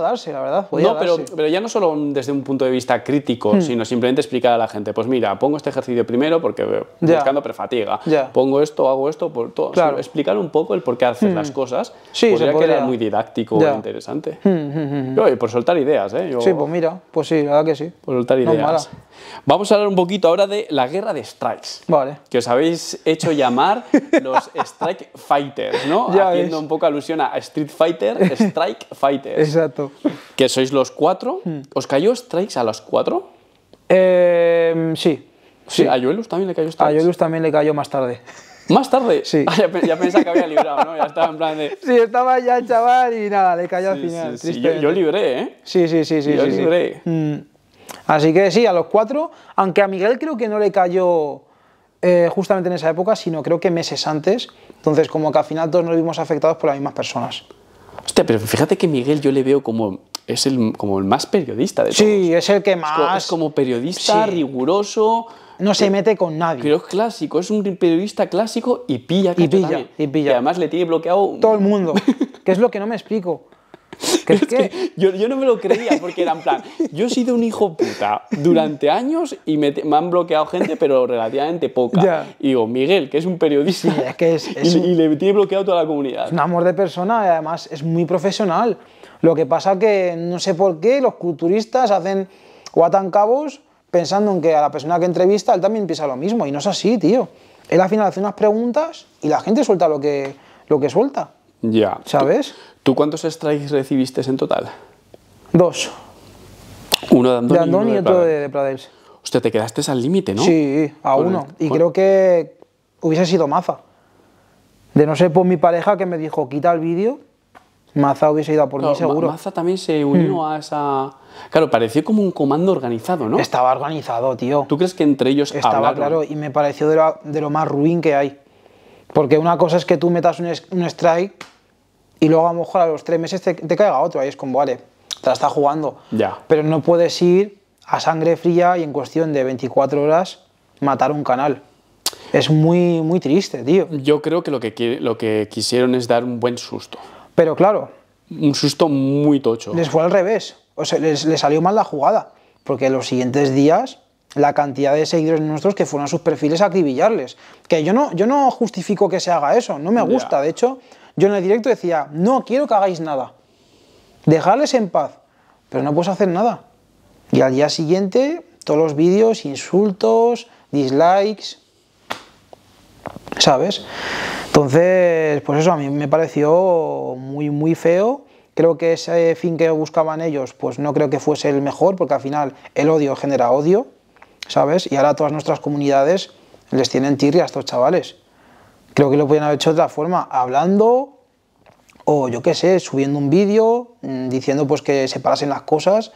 darse, la verdad. no, pero, pero ya no solo desde un punto de vista crítico, hmm. sino simplemente explicar a la gente, pues mira, pongo este ejercicio primero porque buscando prefatiga. Ya. Pongo esto, hago esto, por todo. Explicar un poco el por qué haces hmm. las cosas. Sí, podría, podría. quedar muy didáctico e interesante. Hmm, y por soltar ideas, ¿eh? sí, pues mira, pues sí, la verdad que sí. Por soltar ideas. Vamos a hablar un poquito ahora de la guerra de strikes. Vale. Que os habéis hecho llamar [laughs] los strike fighters, ¿no? Ya Haciendo un poco alusión a strike Street Fighter, [laughs] Strike Fighter. Exacto. Que sois los cuatro. Hmm. ¿Os cayó Strikes a los cuatro? Eh, sí. Sí, a Joelus también le cayó Strikes. A Joelus también le cayó más tarde. ¿Más tarde? [laughs] Sí. Ah, ya, pensaba que había librado, ¿no? Ya estaba en plan de... Sí, estaba ya el chaval y nada, le cayó al final. Sí, yo, yo, libré, ¿eh? Sí, sí, sí. sí yo libré. Hmm. Así que sí, a los cuatro, aunque a Miguel creo que no le cayó eh, justamente en esa época, sino creo que meses antes. Entonces, como que al final todos nos vimos afectados por las mismas personas. Hostia, pero fíjate que Miguel yo le veo como es el, como el más periodista de todos. Sí, es el que más. Es como, periodista, riguroso. No se eh, mete con nadie. Pero es clásico, es un periodista clásico y pilla. Y pilla, y pilla. Y además le tiene bloqueado. Todo el mundo. [laughs] que es lo que no me explico. ¿Crees que... yo, no me lo creía porque era en plan, yo he sido un hijo puta durante años y me, han bloqueado gente, pero relativamente poca. Y digo, Miguel, que es un periodista que es, y, le tiene bloqueado toda la comunidad. Es un amor de persona y además es muy profesional. Lo que pasa que no sé por qué los culturistas hacen guatancabos cabos pensando en que a la persona que entrevista él también piensa lo mismo y no es así, tío. Él al final hace unas preguntas y la gente suelta lo que, lo que suelta. Ya. ¿Sabes? ¿Tú cuántos strikes recibiste en total? Dos. Uno de Andoni, Andoni y, otro de, Pradels. Hostia, te quedaste al límite, ¿no? Sí, a uno. y creo que hubiese sido Maza. De no ser por mi pareja que me dijo, quita el vídeo, Maza hubiese ido a por mí seguro. Maza también se unió hmm. a esa... Claro, pareció como un comando organizado, ¿no? Estaba organizado, tío. ¿Tú crees que entre ellos Estaba claro, y me pareció de lo, más ruin que hay. Porque una cosa es que tú metas un strike y luego a lo mejor a los tres meses te, caiga otro, ahí es como, vale, te la está jugando. Ya. Pero no puedes ir a sangre fría y en cuestión de 24 horas matar un canal. Es muy, muy triste, tío. Yo creo que lo que, lo que quisieron es dar un buen susto. Pero claro. Un susto muy tocho. Les fue al revés. O sea, les, salió mal la jugada. Porque los siguientes días la cantidad de seguidores nuestros que fueron a sus perfiles a acribillarles. Que yo no, yo no justifico que se haga eso, no me gusta. De hecho, yo en el directo decía, no quiero que hagáis nada. Dejarles en paz. Pero no puedes hacer nada. Y al día siguiente, todos los vídeos, insultos, dislikes. ¿Sabes? Entonces, pues eso a mí me pareció muy, muy feo. Creo que ese fin que buscaban ellos, pues no creo que fuese el mejor, porque al final el odio genera odio, ¿sabes? Y ahora todas nuestras comunidades les tienen tirri a estos chavales. Creo que lo podían haber hecho de otra forma, hablando o yo qué sé, subiendo un vídeo mm, diciendo pues que se parasen las cosas,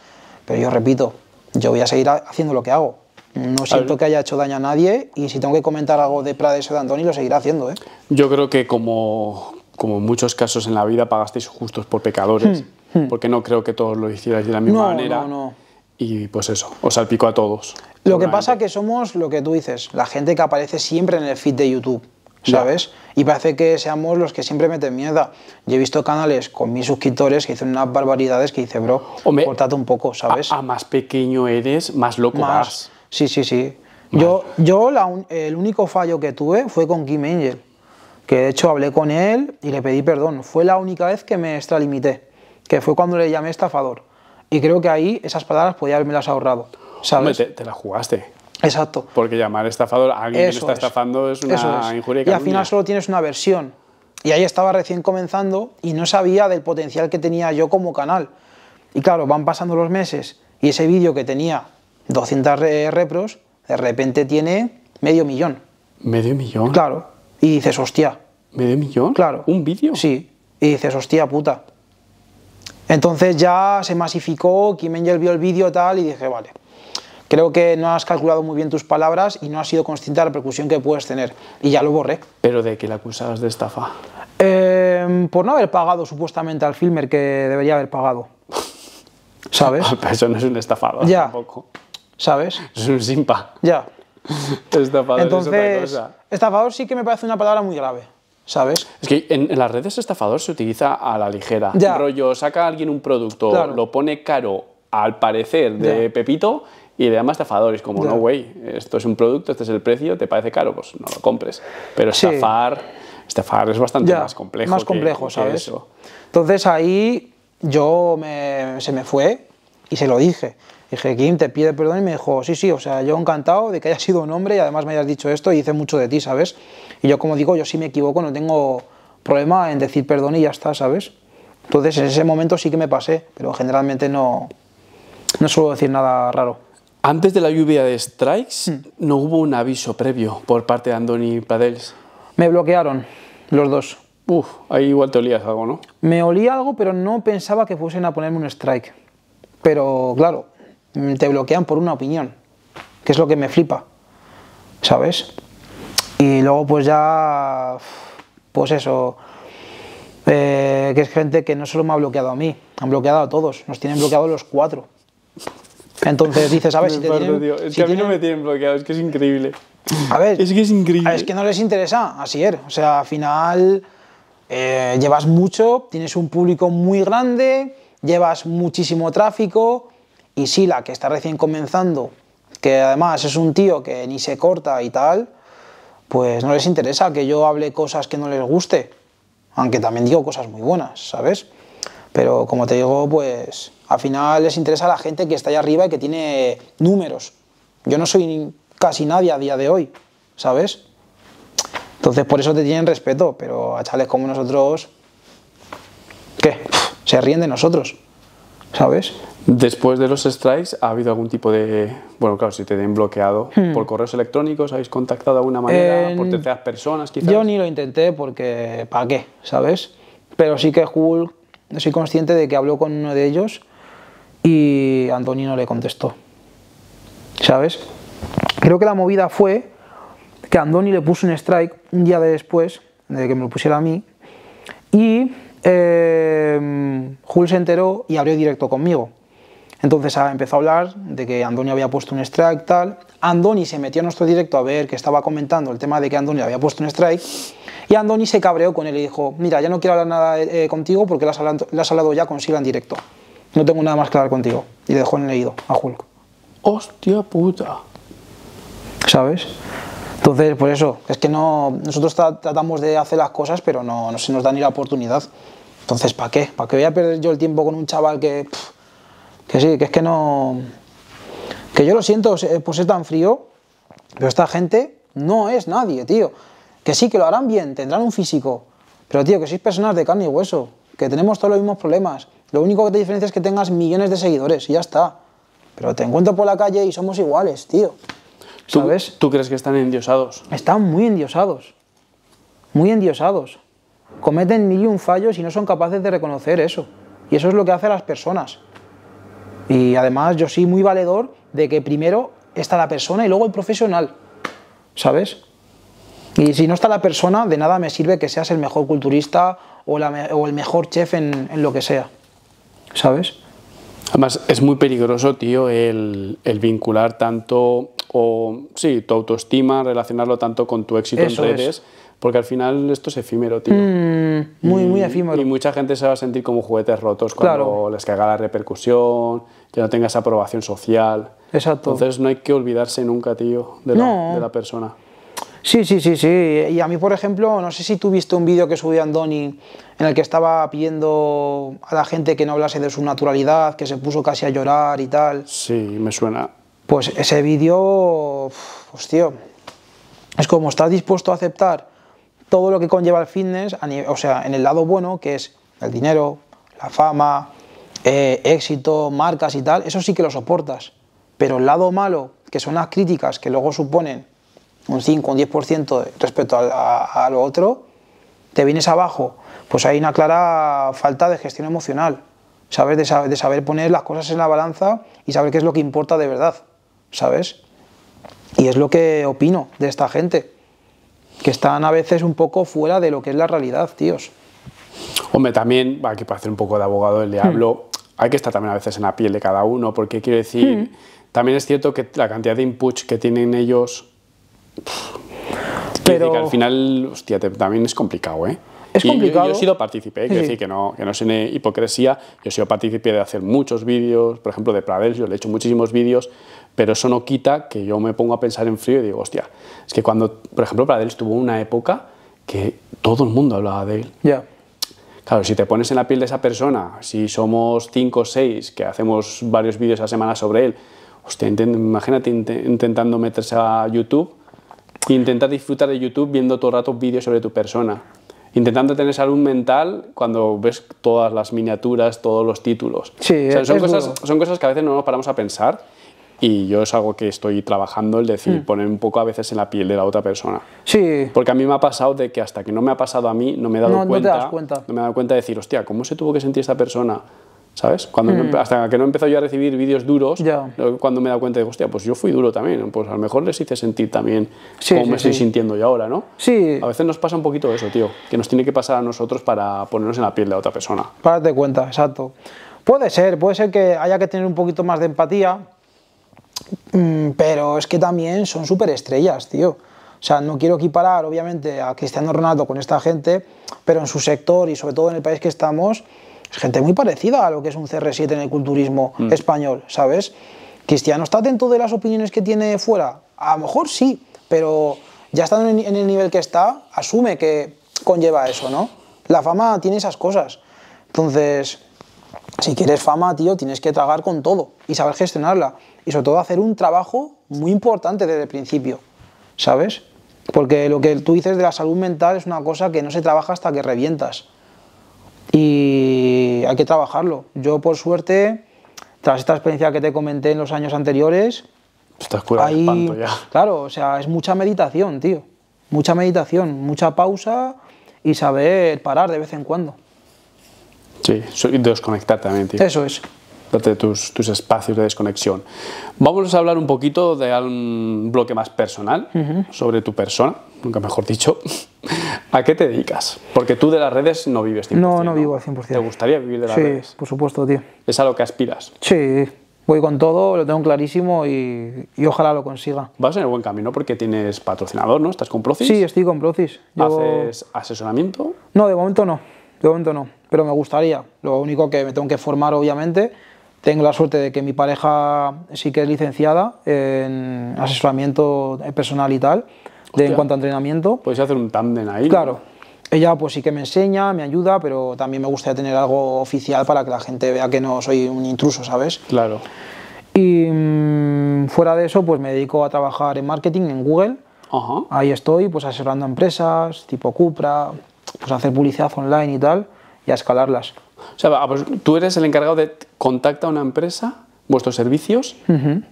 pero yo repito, yo voy a seguir haciendo lo que hago. No siento que haya hecho daño a nadie y si tengo que comentar algo de Prades o de Antonio, lo seguiré haciendo. ¿eh? Yo creo que como, como en muchos casos en la vida pagasteis justos por pecadores, hmm, hmm. porque no creo que todos lo hicierais de la misma manera. No, no. Y pues eso, os salpico a todos. Lo que pasa que somos lo que tú dices, la gente que aparece siempre en el feed de YouTube. ¿sabes? Y parece que seamos los que siempre meten mierda. Yo he visto canales con mis suscriptores que dicen unas barbaridades que dice, bro, cortate un poco, ¿sabes? A, más pequeño eres, más loco Vas. Sí, sí, sí. Yo, yo el único fallo que tuve fue con Kim Angel, que de hecho hablé con él y le pedí perdón. Fue la única vez que me extralimité, que fue cuando le llamé estafador. Y creo que ahí esas palabras podía haberme las ahorrado. ¿sabes? te, te la jugaste. Exacto. Porque llamar estafador a alguien que está estafando es una es. injuria. Y al final solo tienes una versión. Y ahí estaba recién comenzando y no sabía del potencial que tenía yo como canal. Y claro, van pasando los meses y ese vídeo que tenía 200 repros, de repente tiene medio millón. ¿Medio millón? Claro. Y dices, hostia. ¿Medio millón? Claro. ¿Un vídeo? Sí. Y dices, hostia puta. Entonces ya se masificó, Kim Engel vio el vídeo tal y dije, vale, creo que no has calculado muy bien tus palabras y no has sido consciente de la repercusión que puedes tener. Y ya lo borré. ¿Pero de qué le acusabas de estafa? Em, por no haber pagado supuestamente al filmer que debería haber pagado. ¿Sabes? [laughs] eso no es un estafador ya. tampoco. ¿Sabes? Es un simpa. Ya. [laughs] Estafador Entonces, es otra cosa. Estafador sí que me parece una palabra muy grave. ¿Sabes? Es que en, las redes estafador se utiliza a la ligera. Ya. Rollo, saca a alguien un producto, lo pone caro al parecer de Pepito y le estafadores, como no, güey, esto es un producto, este es el precio, te parece caro, pues no lo compres. Pero estafar, estafar es bastante más complejo. Más complejo, que, ¿sabes? eso. Entonces ahí yo me, se me fue y se lo dije. Dije, Kim te pide perdón y me dijo, sí, sí, o sea, yo encantado de que hayas sido un hombre y además me hayas dicho esto y hice mucho de ti, ¿sabes? Y yo como digo, yo sí me equivoco, no tengo problema en decir perdón y ya está, ¿sabes? Entonces en ese momento sí que me pasé, pero generalmente no, no suelo decir nada raro. Antes de la lluvia de strikes, hmm. no hubo un aviso previo por parte de Andoni Padels. Me bloquearon los dos. Uf, ahí igual te olías algo, ¿no? Me olía algo, pero no pensaba que fuesen a ponerme un strike. Pero claro, te bloquean por una opinión, que es lo que me flipa, ¿sabes? Y luego pues ya, pues eso, eh, que es gente que no solo me ha bloqueado a mí, han bloqueado a todos, nos tienen bloqueados los cuatro. Entonces dices, ¿sabes? si Es que a mí no me tienen bloqueado, es que es increíble. A ver, es que no les interesa, así es. O sea, al final eh, llevas mucho, tienes un público muy grande, llevas muchísimo tráfico y Sila, que está recién comenzando, que además es un tío que ni se corta y tal, pues no les interesa que yo hable cosas que no les guste. Aunque también digo cosas muy buenas, ¿sabes? Pero como te digo, pues al final les interesa a la gente que está allá arriba y que tiene números. Yo no soy casi nadie a día de hoy, ¿sabes? Entonces por eso te tienen respeto, pero a chales como nosotros, ¿qué? Se ríen de nosotros, ¿sabes? Después de los strikes, ¿ha habido algún tipo de... Bueno, claro, si te den bloqueado hmm. por correos electrónicos, ¿habéis contactado de alguna manera? ¿Por terceras personas quizás? Yo ni lo intenté porque... ¿Para qué? ¿Sabes? Pero sí que Hulk, soy consciente de que habló con uno de ellos y Antonio no le contestó. ¿Sabes? Creo que la movida fue que Andoni le puso un strike un día después de que me lo pusiera a mí y eh, em, Jul se enteró y abrió directo conmigo. Entonces ah, empezó a hablar de que Andoni había puesto un strike, tal. Andoni se metió a nuestro directo a ver que estaba comentando el tema de que Andoni había puesto un strike. Y Andoni se cabreó con él y dijo, mira, ya no quiero hablar nada eh, eh, contigo porque le has, hablado, ya con Sila en directo. No tengo nada más que hablar contigo. Y le dejó en leído a Hulk. ¡Hostia puta! ¿Sabes? Entonces, por eso, es que no. Nosotros tratamos de hacer las cosas, pero no, se nos da ni la oportunidad. Entonces, ¿para qué? ¿Para qué voy a perder yo el tiempo con un chaval que. que sí, que es que no. Que yo lo siento por ser tan frío, pero esta gente no es nadie, tío. Que sí, que lo harán bien, tendrán un físico. Pero, tío, que sois personas de carne y hueso, que tenemos todos los mismos problemas, lo único que te diferencia es que tengas millones de seguidores y ya está. Pero te encuentro por la calle y somos iguales, tío. ¿Sabes? ¿Tú, crees que están endiosados? Están muy endiosados. Muy endiosados. Cometen mil un fallos y no son capaces de reconocer eso. Y eso es lo que hace a las personas. Y además yo soy muy valedor de que primero está la persona y luego el profesional. ¿Sabes? Y si no está la persona, de nada me sirve que seas el mejor culturista o, el mejor chef en lo que sea. ¿sabes? Además, es muy peligroso, tío, el, vincular tanto, o sí, tu autoestima, relacionarlo tanto con tu éxito en redes. Porque al final esto es efímero, tío. Mm, muy, muy efímero. Y mucha gente se va a sentir como juguetes rotos cuando les caiga la repercusión, que no tenga esa aprobación social. Exacto. Entonces no hay que olvidarse nunca, tío, de la persona. Sí, sí, sí, sí. Y a mí, por ejemplo, no sé si tú viste un vídeo que subió Andoni en el que estaba pidiendo a la gente que no hablase de su naturalidad, que se puso casi a llorar y tal. Sí, me suena. Pues ese vídeo, hostia es como estás dispuesto a aceptar todo lo que conlleva el fitness, o sea, en el lado bueno, que es el dinero, la fama, eh, éxito, marcas y tal, eso sí que lo soportas. Pero el lado malo, que son las críticas que luego suponen un 5, un 10% respecto a, lo otro, te vienes abajo. Pues hay una clara falta de gestión emocional, ¿sabes? De, saber, poner las cosas en la balanza y saber qué es lo que importa de verdad, ¿sabes? Y es lo que opino de esta gente, que están a veces un poco fuera de lo que es la realidad, tíos. Hombre, también, aquí para hacer un poco de abogado del diablo, hmm. hay que estar también a veces en la piel de cada uno, porque quiero decir, hmm. también es cierto que la cantidad de inputs que tienen ellos pero que al final, hostia, también es complicado, ¿eh? Es complicado. Yo, he sido partícipe, ¿eh? sí. decir que no, que no es hipocresía. Yo he sido partícipe de hacer muchos vídeos, por ejemplo, de Pradels, yo le he hecho muchísimos vídeos, pero eso no quita que yo me pongo a pensar en frío y digo, hostia, es que cuando, por ejemplo, Pradels tuvo una época que todo el mundo hablaba de él. ya Claro, si te pones en la piel de esa persona, si somos 5 o 6 que hacemos varios vídeos a la semana sobre él, hostia, imagínate intentando meterse a YouTube ...intentar disfrutar de YouTube viendo todo el rato vídeos sobre tu persona. Intentando tener salud mental cuando ves todas las miniaturas, todos los títulos. son, cosas, que a veces no nos paramos a pensar y yo es algo que estoy trabajando, el decir, mm. poner un poco a veces en la piel de la otra persona. Sí. Porque a mí me ha pasado de que hasta que no me ha pasado a mí, no me he dado cuenta, No me he dado cuenta de decir, hostia, ¿cómo se tuvo que sentir esta persona? ¿Sabes? Cuando mm. hasta que no empezó yo a recibir vídeos duros, cuando me da cuenta de, hostia, pues yo fui duro también, pues a lo mejor les hice sentir también cómo me estoy sintiendo yo ahora, ¿no? Sí. A veces nos pasa un poquito eso, tío, que nos tiene que pasar a nosotros para ponernos en la piel de otra persona. Para darte cuenta, exacto. Puede ser, puede ser que haya que tener un poquito más de empatía, mm, pero es que también son súper estrellas, tío. O sea, no quiero equiparar, obviamente, a Cristiano Ronaldo con esta gente, pero en su sector y sobre todo en el país que estamos, es gente muy parecida a lo que es un CR7 en el culturismo mm. español, ¿sabes? Cristiano está atento de las opiniones que tiene fuera. A lo mejor sí, pero ya estando en el nivel que está, asume que conlleva eso, ¿no? La fama tiene esas cosas. Entonces, si quieres fama, tío, tienes que tragar con todo y saber gestionarla. Y sobre todo hacer un trabajo muy importante desde el principio, ¿sabes? Porque lo que tú dices de la salud mental es una cosa que no se trabaja hasta que revientas y hay que trabajarlo. Yo, por suerte, tras esta experiencia que te comenté en los años anteriores, Estás ahí, ya. Claro, o sea, es mucha meditación, tío. Mucha meditación, mucha pausa y saber parar de vez en cuando. Sí, y desconectar también, tío. Eso es de tus, tus, espacios de desconexión. Vamos a hablar un poquito de un bloque más personal sobre tu persona, nunca mejor dicho. [laughs] ¿A qué te dedicas? Porque tú de las redes no vives 100%. No, no vivo al 100%. ¿Te gustaría vivir de las redes? Sí, por supuesto, tío. ¿Es a lo que aspiras? Sí, voy con todo, lo tengo clarísimo y, y, ojalá lo consiga. Vas en el buen camino porque tienes patrocinador, ¿no? ¿Estás con Procis? Sí, estoy con Procis. ¿Haces asesoramiento? No, de momento no, de momento no, pero me gustaría. Lo único que me tengo que formar, obviamente, tengo la suerte de que mi pareja sí que es licenciada en asesoramiento personal y tal, de, en cuanto a entrenamiento. Puedes hacer un tándem ahí. Claro. Ella pues sí que me enseña, me ayuda, pero también me gustaría tener algo oficial para que la gente vea que no soy un intruso, ¿sabes? Claro. Y mm, fuera de eso, pues me dedico a trabajar en marketing en Google. Ahí estoy, pues asesorando empresas, tipo Cupra, pues hacer publicidad online y tal, y a escalarlas. O sea, ah, pues tú eres el encargado de contacta a una empresa, vuestros servicios,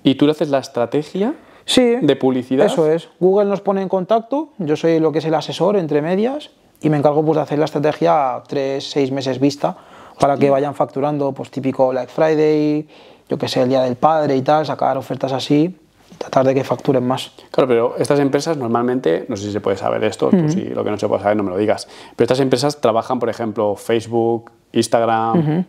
y tú le haces la estrategia de publicidad. Eso es. Google nos pone en contacto, yo soy lo que es el asesor entre medias, y me encargo pues, de hacer la estrategia a 3, 6 meses vista para que vayan facturando, pues típico Black Friday, yo que sé, el Día del Padre y tal, sacar ofertas así tratar de que facturen más. Claro, pero estas empresas normalmente, no sé si se puede saber esto, tú si lo que no se puede saber no me lo digas, pero estas empresas trabajan, por ejemplo, Facebook, Instagram,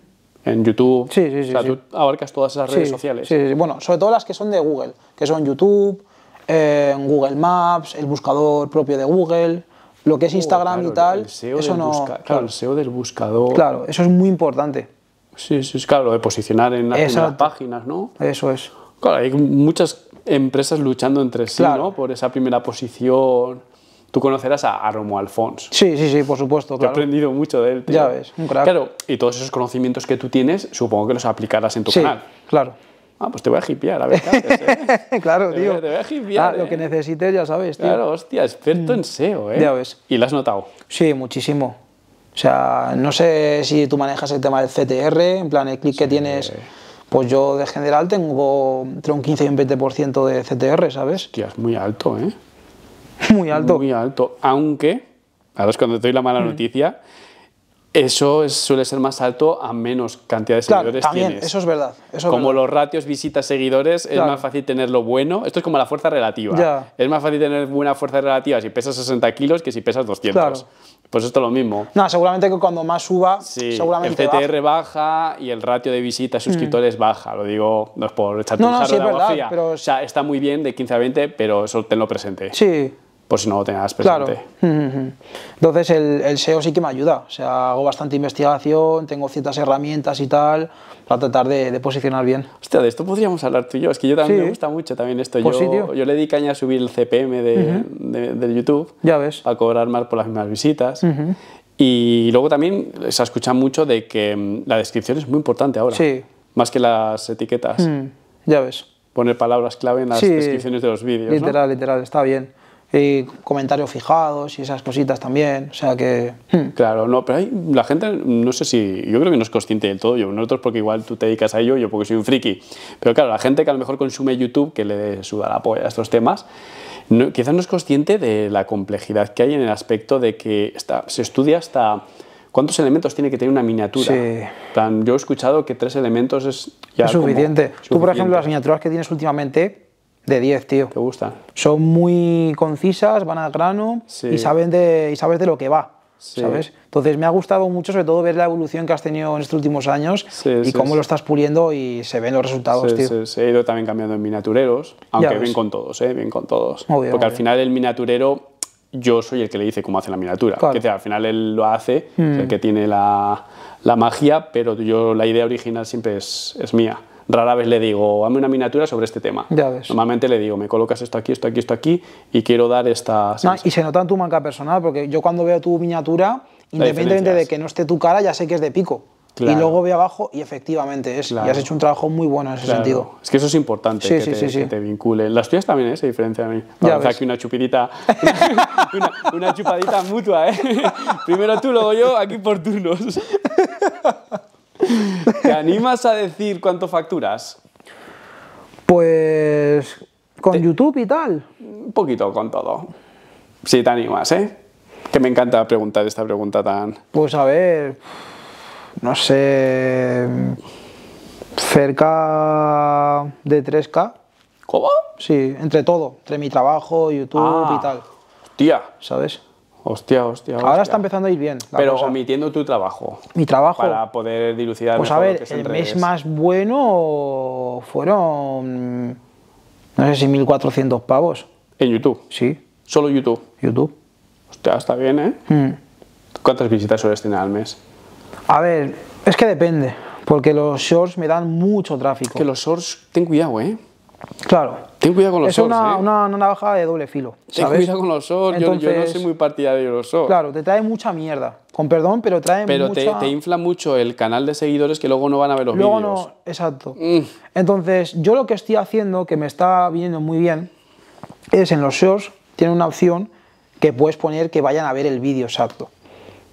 en YouTube. O sea, tú abarcas todas esas redes sociales. Sí, sí, bueno, sobre todo las que son de Google, que son YouTube, eh, Google Maps, el buscador propio de Google. Lo que es oh, Instagram y tal, el SEO eso no. claro, el SEO del buscador. Claro, eso es muy importante. Sí, sí, es claro, lo de posicionar en, las, páginas, ¿no? Eso es. Claro, hay muchas empresas luchando entre sí, ¿no? Por esa primera posición. Tú conocerás a, a Romo Sí, sí, sí, por supuesto. Claro. he aprendido mucho de él. Tío. Ya ves, un crack. Claro, y todos esos conocimientos que tú tienes, supongo que los aplicarás en tu sí, canal. Claro. Ah, pues te voy a hipear, a ver ¿eh? [laughs] Claro, tío. te voy a hipear. Ah, lo ¿eh? que necesites, ya sabes, tío. Claro, hostia, experto en mm. SEO, ¿eh? Ya ves. ¿Y lo has notado? Sí, muchísimo. O sea, no sé si tú manejas el tema del CTR, en plan el clic que tienes. Pues yo de general tengo entre un 15 y un 20% de CTR, ¿sabes? Hostia, es muy alto, ¿eh? [laughs] Muy alto. Muy alto, aunque, ahora es cuando te doy la mala mm. noticia, eso suele ser más alto a menos cantidad de claro, seguidores también, Eso es verdad. Eso como los ratios visitas-seguidores, es más fácil tenerlo bueno. Esto es como la fuerza relativa. Es más fácil tener buena fuerza relativa si pesas 60 kilos que si pesas 200. Pues esto es lo mismo. No, seguramente que cuando más suba, seguramente El CTR baja. y el ratio de visitas mm. suscriptores baja. Lo digo, no es por echar un jarro de está muy bien de 15 a 20, pero eso tenlo presente. Sí por si no lo tengas presente. Claro. [laughs] Entonces el, SEO sí que me ayuda, o sea, hago bastante investigación, tengo ciertas herramientas y tal, para tratar de, posicionar bien. Hostia, de esto podríamos hablar tú y yo, es que yo también me gusta mucho también esto. Pues yo, yo le di caña a subir el CPM de, YouTube, ya ves. a cobrar más por las mismas visitas. Y luego también se escucha mucho de que mm, la descripción es muy importante ahora, sí. más que las etiquetas. Mm. ya ves. Poner palabras clave en las descripciones de los vídeos. Literal, literal, está bien y comentarios fijados y esas cositas también, o sea que... Hmm. Claro, no, pero hay, la gente, no sé si, yo creo que no es consciente del todo, yo, nosotros porque igual tú te dedicas a ello, yo porque soy un friki, pero claro, la gente que a lo mejor consume YouTube, que le suda la polla a estos temas, quizás no es consciente de la complejidad que hay en el aspecto de que se estudia hasta... ¿Cuántos elementos tiene que tener una miniatura? Sí. yo he escuchado que tres elementos es ya es suficiente. Tú, por ejemplo, las miniaturas que tienes últimamente, de 10, tío. ¿Te gusta? Son muy concisas, van al grano y, saben de, y sabes de lo que va. ¿Sabes? Entonces me ha gustado mucho, sobre todo, ver la evolución que has tenido en estos últimos años y cómo lo estás puliendo y se ven los resultados, tío. Sí, he ido también cambiando en miniatureros, aunque bien con todos, ¿eh? Bien con todos. Porque al final el miniaturero yo soy el que le dice cómo hace la miniatura. Que, al final él lo hace, el mm. que tiene la, magia, pero yo la idea original siempre es mía rara vez le digo, hazme una miniatura sobre este tema. Normalmente le digo, me colocas esto aquí, esto aquí, esto aquí y quiero dar esta... y se nota en tu marca personal, porque yo cuando veo tu miniatura, independientemente de que no esté tu cara, ya sé que es de pico. Y luego veo abajo y efectivamente es. Y has hecho un trabajo muy bueno en ese sentido. Es que eso es importante, que, te, vincule. Las tuyas también, ¿eh? se diferencia a mí. Vamos aquí una chupidita, [laughs] una, una chupadita mutua. ¿eh? Primero tú, luego yo, aquí por turnos. [laughs] [laughs] ¿Te animas a decir cuánto facturas? Pues con YouTube y tal. Un poquito con todo. Si te animas, ¿eh? Que me encanta preguntar esta pregunta tan... Pues a ver, no sé, cerca de 3K. ¿Cómo? Sí, entre todo, entre mi trabajo, YouTube y ah, tal. Tía. ¿Sabes? Hostia, hostia. Ahora está empezando a ir bien. Pero omitiendo tu trabajo. Mi trabajo. Para poder dilucidar. Pues a ver, el mes más bueno fueron. No sé si 1400 pavos. ¿En YouTube? Sí. ¿Solo YouTube? YouTube. Hostia, está bien, ¿eh? Mm. ¿Cuántas visitas sueles tener al mes? A ver, es que depende. Porque los shorts me dan mucho tráfico. Que los shorts, ten cuidado, ¿eh? Claro. Ten cuidado con los es Es ¿eh? una, navaja de doble filo. ¿sabes? cuidado con los shorts. Yo, no soy muy partidario de los shorts. Claro, te trae mucha mierda. Con perdón, pero trae pero mucha... Pero te, infla mucho el canal de seguidores que luego no van a ver los vídeos. Luego videos. no, exacto. Mm. Entonces, yo lo que estoy haciendo, que me está viniendo muy bien, es en los shows tiene una opción que puedes poner que vayan a ver el vídeo exacto.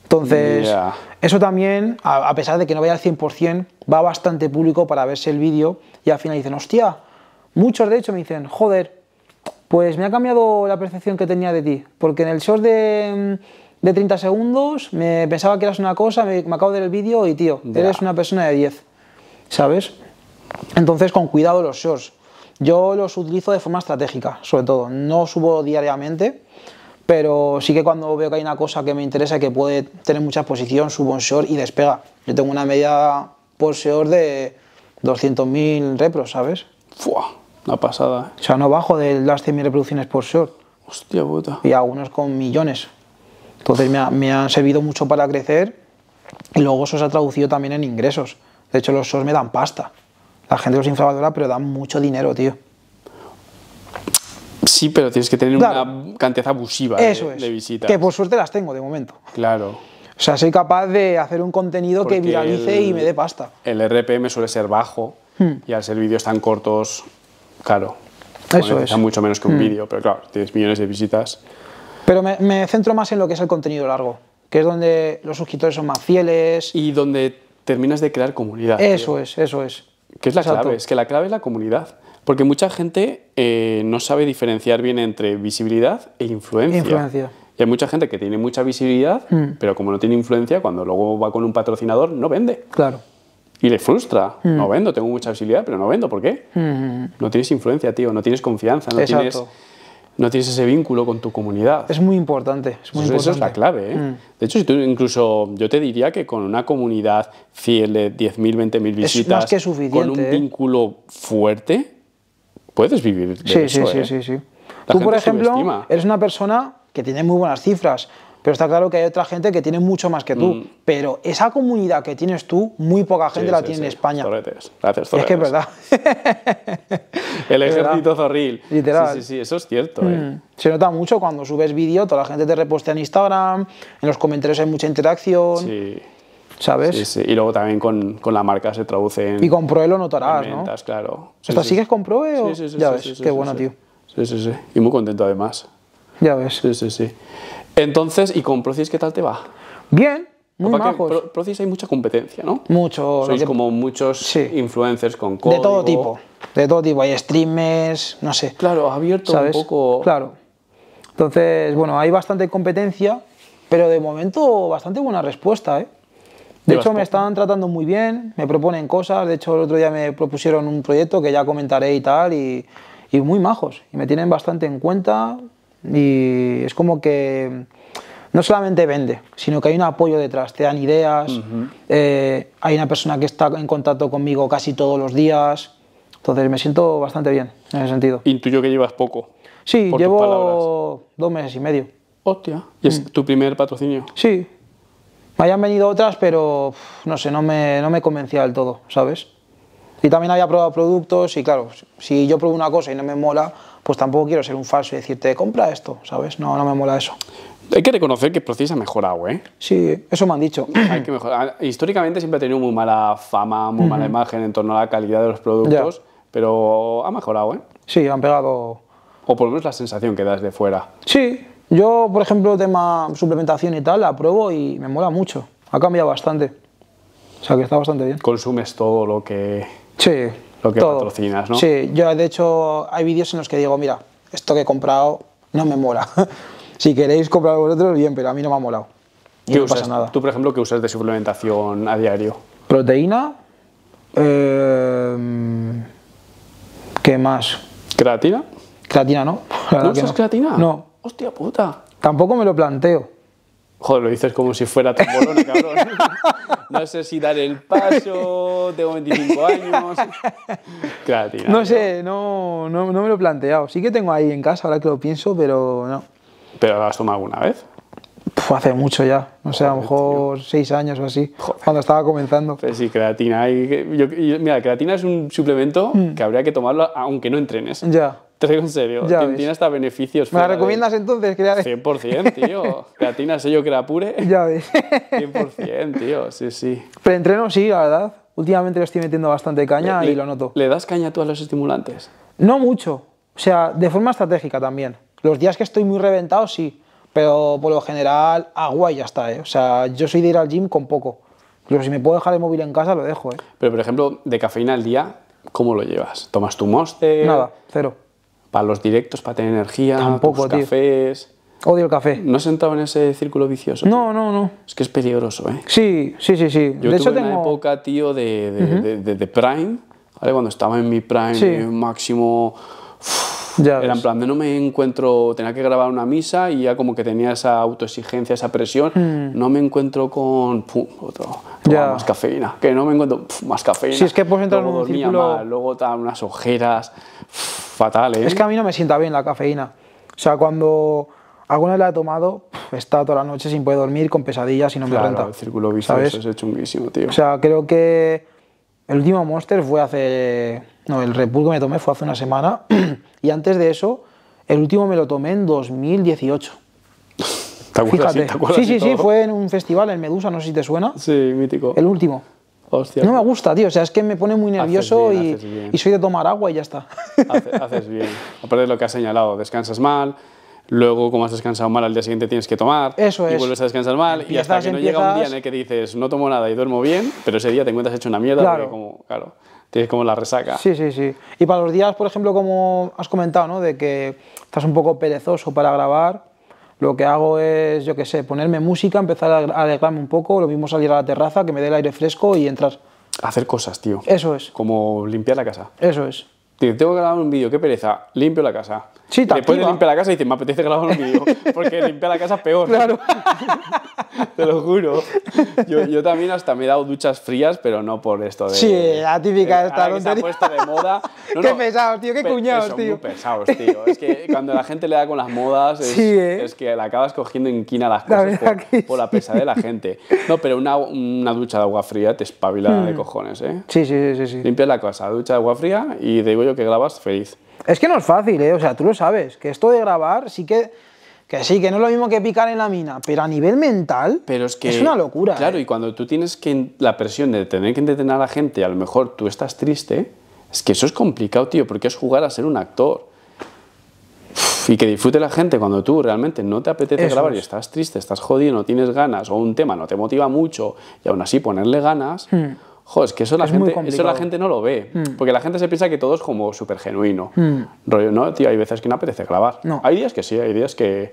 Entonces, eso también, a, a pesar de que no vaya al 100%, va bastante público para verse el vídeo y al final dicen, hostia, Muchos de hecho me dicen, joder, pues me ha cambiado la percepción que tenía de ti, porque en el short de, 30 segundos me pensaba que eras una cosa, me, acabo de ver el vídeo y tío, eres una persona de 10, ¿sabes? Entonces con cuidado los shorts. Yo los utilizo de forma estratégica, sobre todo. No subo diariamente, pero sí que cuando veo que hay una cosa que me interesa que puede tener mucha exposición, subo un short y despega. Yo tengo una media por short de 200.000 repros, ¿sabes? ¡Fua! Una pasada. Eh. O sea, no bajo de las 100.000 reproducciones por short. Hostia puta. Y algunos con millones. Entonces me, han servido mucho para crecer y luego eso se ha traducido también en ingresos. De hecho, los shorts me dan pasta. La gente los infravalora, pero dan mucho dinero, tío. Sí, pero tienes que tener una cantidad abusiva de, visitas. Que por suerte las tengo de momento. Claro. O sea, soy capaz de hacer un contenido que viralice y me dé pasta. El RPM suele ser bajo hmm. y al ser vídeos tan cortos Claro, Eso es. mucho menos que un mm. vídeo, pero claro, tienes millones de visitas. Pero me, centro más en lo que es el contenido largo, que es donde los suscriptores son más fieles. Y donde terminas de crear comunidad. Eso es, eso es. Que es la clave, es que la clave es la comunidad. Porque mucha gente eh, no sabe diferenciar bien entre visibilidad e influencia. Influencia. Y hay mucha gente que tiene mucha visibilidad, mm. pero como no tiene influencia, cuando luego va con un patrocinador, no vende. Claro. Y le frustra. Mm. No vendo, tengo mucha visibilidad, pero no vendo. ¿Por qué? Mm. No tienes influencia, tío, no tienes confianza, no tienes no tienes ese vínculo con tu comunidad. Es muy importante. eso, es la clave. ¿eh? Mm. De hecho, si tú incluso yo te diría que con una comunidad fiel de 10.000, 20.000 visitas, con un ¿eh? vínculo fuerte, puedes vivir de sí, eso. Sí, sí, ¿eh? sí, Tú, por ejemplo, eres una persona que tiene muy buenas cifras. Pero está claro que hay otra gente que tiene mucho más que tú. Mm. Pero esa comunidad que tienes tú, muy poca gente la tiene en España. Gracias, Es que es verdad. [laughs] El ejército zorril. Literal. Sí, sí, eso es cierto. Mm. Eh. Se nota mucho cuando subes vídeo, toda la gente te reposte en Instagram, en los comentarios hay mucha interacción. Sí. ¿Sabes? Y luego también con, la marca se traduce en. Y con Proe lo notarás, ¿no? ventas, ¿no? claro. sigues con Proe o.? sí. Ya ves, qué bueno, tío. Sí, sí, sí. Y muy contento además. Ya ves. Sí, sí, sí. Entonces, ¿y con Procis qué tal te va? Bien, muy majos. hay mucha competencia, ¿no? Mucho. Sois como muchos influencers con código. De todo tipo, de todo tipo. Hay streamers, no sé. Claro, abierto un poco... Claro. Entonces, bueno, hay bastante competencia, pero de momento bastante buena respuesta, ¿eh? De hecho, me están tratando muy bien, me proponen cosas. De hecho, el otro día me propusieron un proyecto que ya comentaré y tal, y muy majos. Y me tienen bastante en cuenta, y es como que no solamente vende, sino que hay un apoyo detrás, te dan ideas, eh, hay una persona que está en contacto conmigo casi todos los días, entonces me siento bastante bien en ese sentido. Intuyo que llevas poco. Sí, llevo dos meses y medio. Hostia, ¿y es mm. tu primer patrocinio? Sí, me hayan venido otras, pero no sé, no me, no me convencía del todo, ¿sabes? Y también había probado productos y claro, si yo pruebo una cosa y no me mola, pues tampoco quiero ser un falso y decirte, compra esto, ¿sabes? No, no me mola eso. Hay que reconocer que precisa ha mejorado, ¿eh? Sí, eso me han dicho. [clears throat] Hay que mejorar. Ah, históricamente siempre ha tenido muy mala fama, muy mala imagen en torno a la calidad de los productos, pero ha mejorado, ¿eh? Sí, han pegado... O por lo menos la sensación que das de fuera. Sí, yo, por ejemplo, tema suplementación y tal, la pruebo y me mola mucho. Ha cambiado bastante. O sea, que está bastante bien. Consumes todo lo que... Sí, que patrocinas, ¿no? Sí, yo de hecho hay vídeos en los que digo, mira, esto que he comprado no me mola. [laughs] si queréis comprar vosotros, bien, pero a mí no me ha molado. Y usas, nada. Tú, por ejemplo, ¿qué usas de suplementación a diario? Proteína. Em, ¿Qué más? ¿Creatina? Creatina, ¿no? ¿No usas creatina? No. Hostia puta. Tampoco me lo planteo. Joder, lo dices como si fuera cabrón. [laughs] No sé si dar el paso, tengo 25 años. Creatina. no sé, no, no, me lo he planteado. Sí que tengo ahí en casa, ahora que lo pienso, pero no. ¿Pero lo has tomado alguna vez? Pues hace mucho ya, no sé, a lo mejor seis años o así, cuando estaba comenzando. sí, creatina. mira, creatina es un suplemento mm. que habría que tomarlo aunque no entrenes. Ya. [laughs] Te digo en serio, ya tiene hasta beneficios. ¿Me la recomiendas entonces? Crear... 100%, tío. Creatina, sello Creapure. Ya ves. 100%, tío, sí, sí. Pero entreno sí, la verdad. Últimamente le estoy metiendo bastante caña y lo noto. ¿Le das caña tú a los estimulantes? No mucho. O sea, de forma estratégica también. Los días que estoy muy reventado, sí. Pero por lo general, agua y ya está, ¿eh? O sea, yo soy de ir al gym con poco. Pero si me puedo dejar el móvil en casa, lo dejo, ¿eh? Pero, por ejemplo, de cafeína al día, ¿cómo lo llevas? ¿Tomas tu moste? Nada, cero para los directos, para tener energía, Tampoco, los cafés. Odio el café. ¿No has sentado en ese círculo vicioso? No, no, no. Es que es peligroso, ¿eh? Sí, sí, sí, sí. Yo de tuve hecho, una tengo... época, tío, de, Prime, ¿vale? Cuando estaba en mi Prime máximo... Ya era en plan de no me encuentro, tenía que grabar una misa y ya como que tenía esa autoexigencia, esa presión, hmm. no me encuentro con pum, ya. más cafeína, que no me encuentro más cafeína. Si es que puedes entrar luego en un círculo... mal, luego tal, unas ojeras, Fatales. ¿eh? Es que a mí no me sienta bien la cafeína. O sea, cuando alguna vez la he tomado, está toda la noche sin poder dormir, con pesadillas y no me renta. el círculo vicioso es chunguísimo, tío. O sea, creo que el último Monster fue hace... No, el Red que me tomé fue hace una semana [clears throat] Y antes de eso, el último me lo tomé en 2018. ¿Te acuerdas? sí, sí, sí, fue en un festival en Medusa, no sé si te suena. Sí, mítico. El último. Hostia. No me gusta, tío. O sea, es que me pone muy nervioso y, soy de tomar agua y ya está. haces bien. Aparte de lo que has señalado, descansas mal, luego como has descansado mal al día siguiente tienes que tomar Eso es. y vuelves a descansar mal y hasta que no llega un día en el que dices no tomo nada y duermo bien pero ese día te encuentras hecho una mierda como claro es como la resaca. Sí, sí, sí. Y para los días, por ejemplo, como has comentado, ¿no? De que estás un poco perezoso para grabar, lo que hago es, yo qué sé, ponerme música, empezar a alegrarme un poco, lo mismo salir a la terraza, que me dé el aire fresco y entrar. Hacer cosas, tío. Eso es. Como limpiar la casa. Eso es tengo que grabar un vídeo, qué pereza, limpio la casa. Sí, Después de limpiar la casa dices, me apetece grabar un vídeo, [laughs] porque limpiar la casa es peor. Claro. [laughs] te lo juro. Yo, también hasta me he dado duchas frías, pero no por esto de... Sí, la típica de, esta ha puesto de moda. [laughs] qué pesados, tío, qué cuñados, son tío. Muy pesados, tío. Es que cuando la gente le da con las modas, es, ¿eh? que la acabas cogiendo en quina las cosas por, la pesadez de la gente. No, pero una, una ducha de agua fría te espabila de hmm. cojones, ¿eh? Sí, sí, sí, sí. Limpias la casa, ducha de agua fría y digo que grabas feliz. Es que no es fácil, ¿eh? o sea, tú lo sabes, que esto de grabar sí que, que sí, que no es lo mismo que picar en la mina, pero a nivel mental pero es, una locura. Claro, eh. y cuando tú tienes que la presión de tener que entretener a la gente, a lo mejor tú estás triste, es que eso es complicado, tío, porque es jugar a ser un actor. Y que disfrute la gente cuando tú realmente no te apetece grabar y estás triste, estás jodido, no tienes ganas, o un tema no te motiva mucho, y aún así ponerle ganas, hmm. Joder, es que eso, la, gente, eso la gente no lo ve. Hmm. Porque la gente se piensa que todo es como súper genuino. Hmm. Rollo, no, tío, hay veces que no apetece grabar. No. Hay días que sí, hay días que,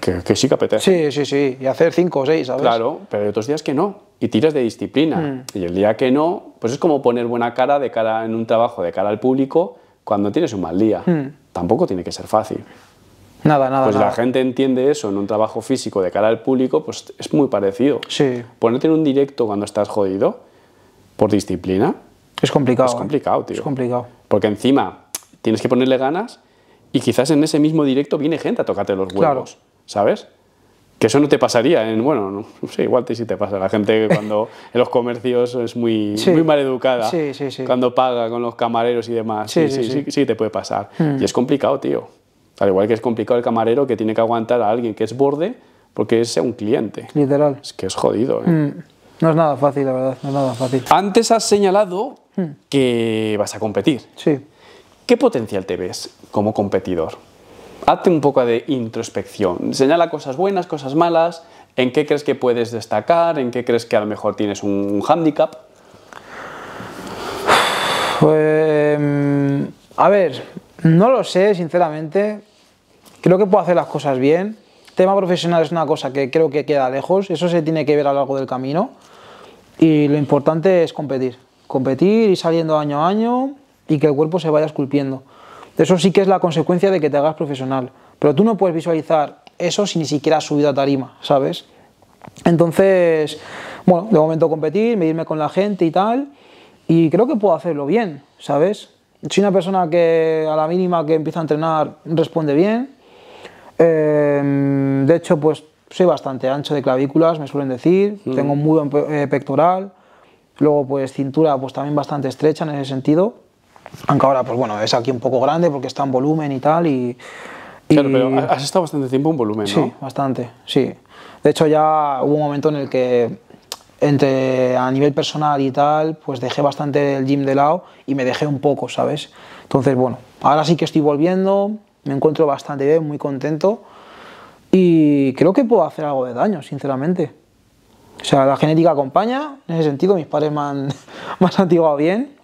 que, sí que apetece. Sí, sí, sí. Y hacer cinco o seis, ¿sabes? Claro, pero hay otros días que no. Y tiras de disciplina. Hmm. Y el día que no, pues es como poner buena cara, de cara en un trabajo de cara al público cuando tienes un mal día. Tampoco tiene que ser fácil. Nada, nada. Pues la gente entiende eso en un trabajo físico de cara al público, pues es muy parecido. Sí. Ponerte en un directo cuando estás jodido por disciplina. Es complicado. Es ¿eh? complicado, tío. Es complicado. Porque encima tienes que ponerle ganas y quizás en ese mismo directo viene gente a tocarte los huevos, ¿sabes? Que eso no te pasaría en, bueno, no, igual te, sí te pasa. La gente cuando [laughs] en los comercios es muy, mal educada. Sí, sí, sí. Cuando paga con los camareros y demás. Sí, sí, sí, sí, te puede pasar. Hmm. Y es complicado, tío. Al igual que es complicado el camarero que tiene que aguantar a alguien que es borde porque es un cliente. Literal. Es que es jodido, ¿eh? Hmm. No es nada fácil, la verdad, no es nada fácil. Antes has señalado hmm. que vas a competir. Sí. ¿Qué potencial te ves como competidor? Hazte un poco de introspección. Señala cosas buenas, cosas malas, en qué crees que puedes destacar, en qué crees que a lo mejor tienes un hándicap. Pues, a ver, no lo sé, sinceramente. Creo que puedo hacer las cosas bien. tema profesional es una cosa que creo que queda lejos. Eso se tiene que ver a lo largo del camino. Y lo importante es competir, competir y saliendo año a año y que el cuerpo se vaya esculpiendo. Eso sí que es la consecuencia de que te hagas profesional, pero tú no puedes visualizar eso si ni siquiera has subido a tarima, ¿sabes? Entonces, bueno, de momento competir, medirme con la gente y tal, y creo que puedo hacerlo bien, ¿sabes? Soy una persona que a la mínima que empieza a entrenar responde bien. Eh, de hecho, pues soy bastante ancho de clavículas, me suelen decir, mm. tengo un mudo eh, pectoral, luego pues cintura pues también bastante estrecha en ese sentido, aunque ahora pues bueno, es aquí un poco grande porque está en volumen y tal y... pero has estado bastante tiempo en volumen, ¿no? Sí, bastante, sí. De hecho ya hubo un momento en el que entre a nivel personal y tal, pues dejé bastante el gym de lado y me dejé un poco, ¿sabes? Entonces, bueno, ahora sí que estoy volviendo, me encuentro bastante bien, muy contento. Y creo que puedo hacer algo de daño, sinceramente. O sea, la genética acompaña, en ese sentido, mis padres me han, [laughs] antiguado bien.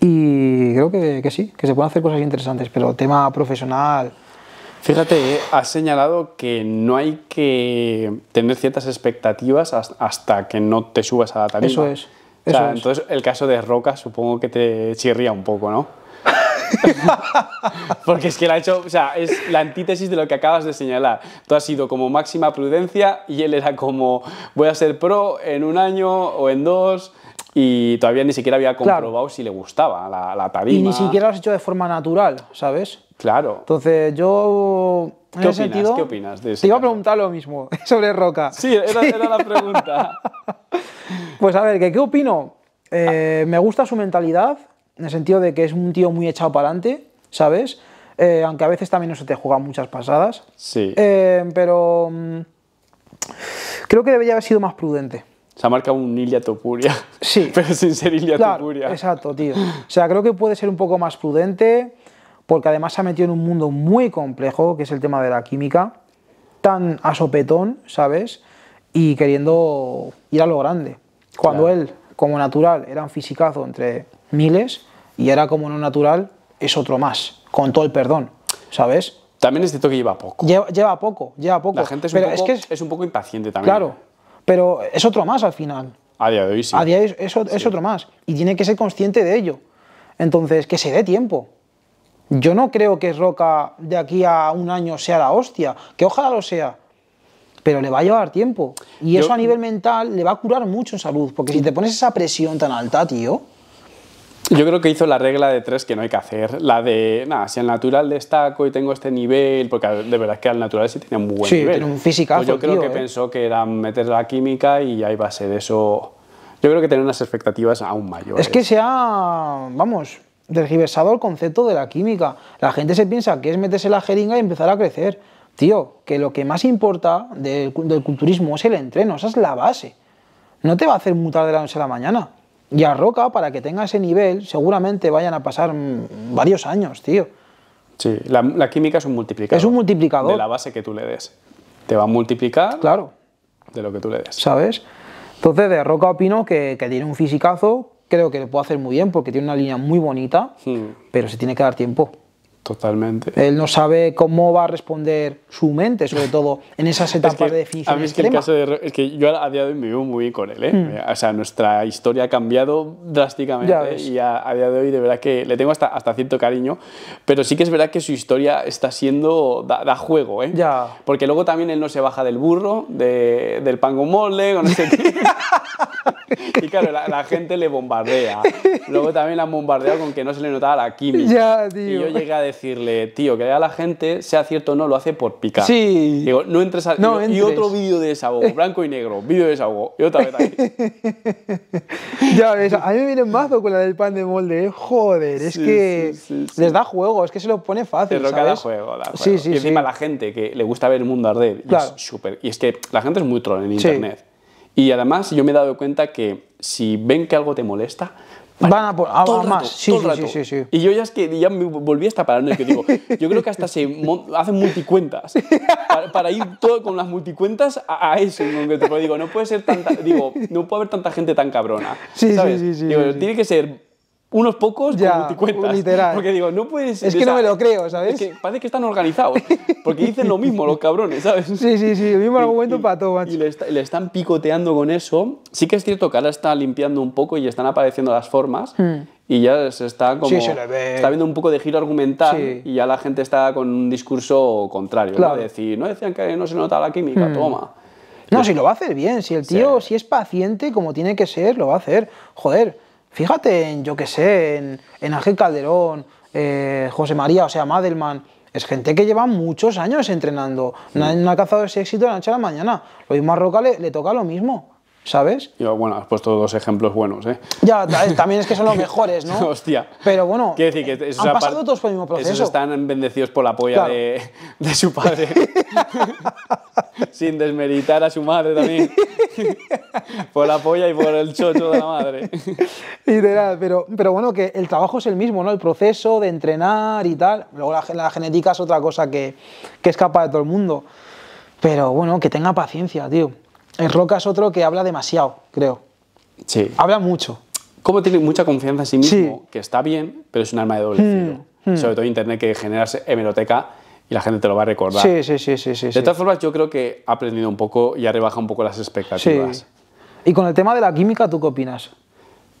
Y creo que, que, sí, que se pueden hacer cosas interesantes, pero tema profesional. Fíjate, eh, has señalado que no hay que tener ciertas expectativas hasta que no te subas a la tarima. Eso es. es. Entonces, el caso de Roca supongo que te chirría un poco, ¿no? [laughs] [laughs] Porque es que él ha hecho, o sea, es la antítesis de lo que acabas de señalar. Tú has sido como máxima prudencia y él era como, voy a ser pro en un año o en dos. Y todavía ni siquiera había comprobado si le gustaba la, la Y ni siquiera lo has hecho de forma natural, ¿sabes? Claro. Entonces, yo ¿Qué opinas, Te iba a preguntar lo mismo [laughs] sobre Roca. Sí, era, era la pregunta. [laughs] pues a ver, ¿qué, opino? Ah. Eh, me gusta su mentalidad, en el sentido de que es un tío muy echado para adelante, ¿sabes? Eh, aunque a veces también no se te juegan muchas pasadas. Sí. Eh, pero mm, creo que debería haber sido más prudente. Se ha marcado un Ilia Topuria. Sí. [laughs] Pero sin ser Ilia Exacto, tío. O sea, creo que puede ser un poco más prudente, porque además se ha metido en un mundo muy complejo, que es el tema de la química, tan asopetón, ¿sabes? Y queriendo ir a lo grande. Cuando él, como natural, era un fisicazo entre miles, y ahora como no natural es otro más, con todo el perdón, ¿sabes? También es cierto que lleva poco. Lleva, poco, lleva poco. La gente es, un poco, es, impaciente también. Claro, pero es otro más al final. A día de hoy sí. A día de hoy es, otro más y tiene que ser consciente de ello. Entonces, que se dé tiempo. Yo no creo que Roca de aquí a un año sea la hostia, que ojalá lo sea, pero le va a llevar tiempo. Y eso a nivel mental le va a curar mucho en salud, porque si te pones esa presión tan alta, tío, yo creo que hizo la regla de tres que no hay que hacer. La de, nada, si al natural destaco y tengo este nivel, porque de verdad es que al natural sí tenía un muy buen nivel. Sí, un físico. Pues yo creo que eh. pensó que era meter la química y ahí va a ser eso. Yo creo que tenía unas expectativas aún mayores. Es que se ha, vamos, desgiversado el concepto de la química. La gente se piensa que es meterse la jeringa y empezar a crecer. Tío, que lo que más importa del, del culturismo es el entreno, esa es la base. No te va a hacer mutar de la noche a la mañana. Y a Roca, para que tenga ese nivel, seguramente vayan a pasar mm, varios años, tío. Sí, la, química es un multiplicador. Es un multiplicador. De la base que tú le des. Te va a multiplicar. Claro. De lo que tú le des. ¿Sabes? Entonces, de Roca opino que, tiene un fisicazo, creo que le puede hacer muy bien porque tiene una línea muy bonita, hmm. pero se tiene que dar tiempo. Totalmente. Él no sabe cómo va a responder su mente, sobre todo en esas etapas de definición. A mí es que caso de. Es que yo a día de hoy me vivo muy bien con él, ¿eh? Mm. O sea, nuestra historia ha cambiado drásticamente y a, día de hoy de verdad que le tengo hasta, hasta cierto cariño, pero sí que es verdad que su historia está siendo. da, juego, ¿eh? Ya. Porque luego también él no se baja del burro, de, del pango mole, con ese tipo. [laughs] [laughs] y claro, la, gente le bombardea. Luego también la han bombardeado con que no se le notaba la química. Y yo llegué a decirle, tío, que la gente, sea cierto o no, lo hace por picar. Sí. y, otro vídeo de desahogo, [laughs] blanco y negro, vídeo de desahogo. Y otra vez [laughs] ya a mí me viene mazo con la del pan de molde, ¿eh? joder, es que les da juego, es que se lo pone fácil. Sí, sí, y encima la gente que le gusta ver el mundo arder, Y es que la gente es muy troll en internet. Y además yo me he dado cuenta que si ven que algo te molesta, Van a por, ah, más. Sí, todo el rato. Sí, sí, y yo ya es que ya me volví hasta y que digo, [laughs] yo creo que hasta se hacen multicuentas para, ir todo con las multicuentas a, eso digo, no puede ser tanta, digo, no puede haber tanta gente tan cabrona. Sí, sí sí, sí, tiene que ser unos pocos ya, Literal. Porque digo, no puedes. Es que no me lo creo, ¿sabes? Es que parece que están organizados. Porque dicen lo mismo los cabrones, ¿sabes? Sí, sí, sí. El mismo argumento para todo, Y le, están picoteando con eso. Sí que es cierto que ahora está limpiando un poco y están apareciendo las formas. Hmm. Y ya se está como. Sí, se le ve. Está viendo un poco de giro argumental y ya la gente está con un discurso contrario. Claro. De decir, no decían que no se notaba la química, hmm. toma. No, si lo va a hacer bien, si el tío, si es paciente como tiene que ser, lo va a hacer. Joder, Fíjate en, yo qué sé, en, Ángel Calderón, eh, José María, o sea, Madelman. Es gente que lleva muchos años entrenando. No, mm. ha cazado ese éxito de la noche a la mañana. Lo mismo a Roca le toca lo mismo. ¿sabes? Yo, bueno, has puesto dos ejemplos buenos, ¿eh? Ya, eh, también es que son los [laughs] mejores, ¿no? Hostia. Pero bueno, decir que han pasado todos por el mismo proceso. están bendecidos por la polla de, su padre. [laughs] Sin desmeritar a su madre también. por la polla y por el chocho de la madre. Literal, pero, pero bueno, que el trabajo es el mismo, ¿no? El proceso de entrenar y tal. Luego la, genética es otra cosa que, que escapa de todo el mundo. Pero bueno, que tenga paciencia, tío el Roca es otro que habla demasiado, creo. Sí. Habla mucho. Como tiene mucha confianza en sí mismo, que está bien, pero es un arma de doble filo. Hmm, hmm. Sobre todo Internet, que generas hemeroteca y la gente te lo va a recordar. Sí, sí, sí. sí, sí de todas formas, yo creo que ha aprendido un poco y ha rebajado un poco las expectativas. Sí. Y con el tema de la química, ¿tú qué opinas?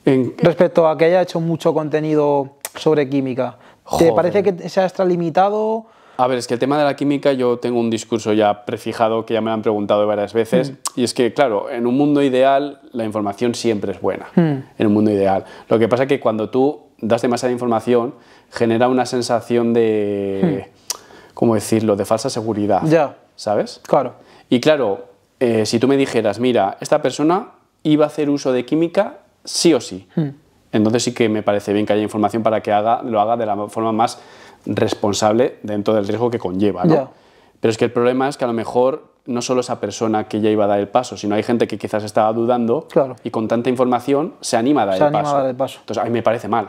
En... Respecto a que haya hecho mucho contenido sobre química. ¿Te parece que se ha extralimitado? A ver, es que el tema de la química yo tengo un discurso ya prefijado que ya me lo han preguntado varias veces mm. y es que, claro, en un mundo ideal la información siempre es buena, mm. en un mundo ideal. Lo que pasa es que cuando tú das demasiada información genera una sensación de, mm. ¿cómo decirlo?, de falsa seguridad. Ya. ¿Sabes? Claro. Y claro, eh, si tú me dijeras, mira, esta persona iba a hacer uso de química sí o sí, entonces sí que me parece bien que haya información para que haga, lo haga de la forma más responsable dentro del riesgo que conlleva. ¿no? Pero es que el problema es que a lo mejor no solo esa persona que ya iba a dar el paso, sino hay gente que quizás estaba dudando y con tanta información se anima a dar, el, paso. Entonces a me parece mal,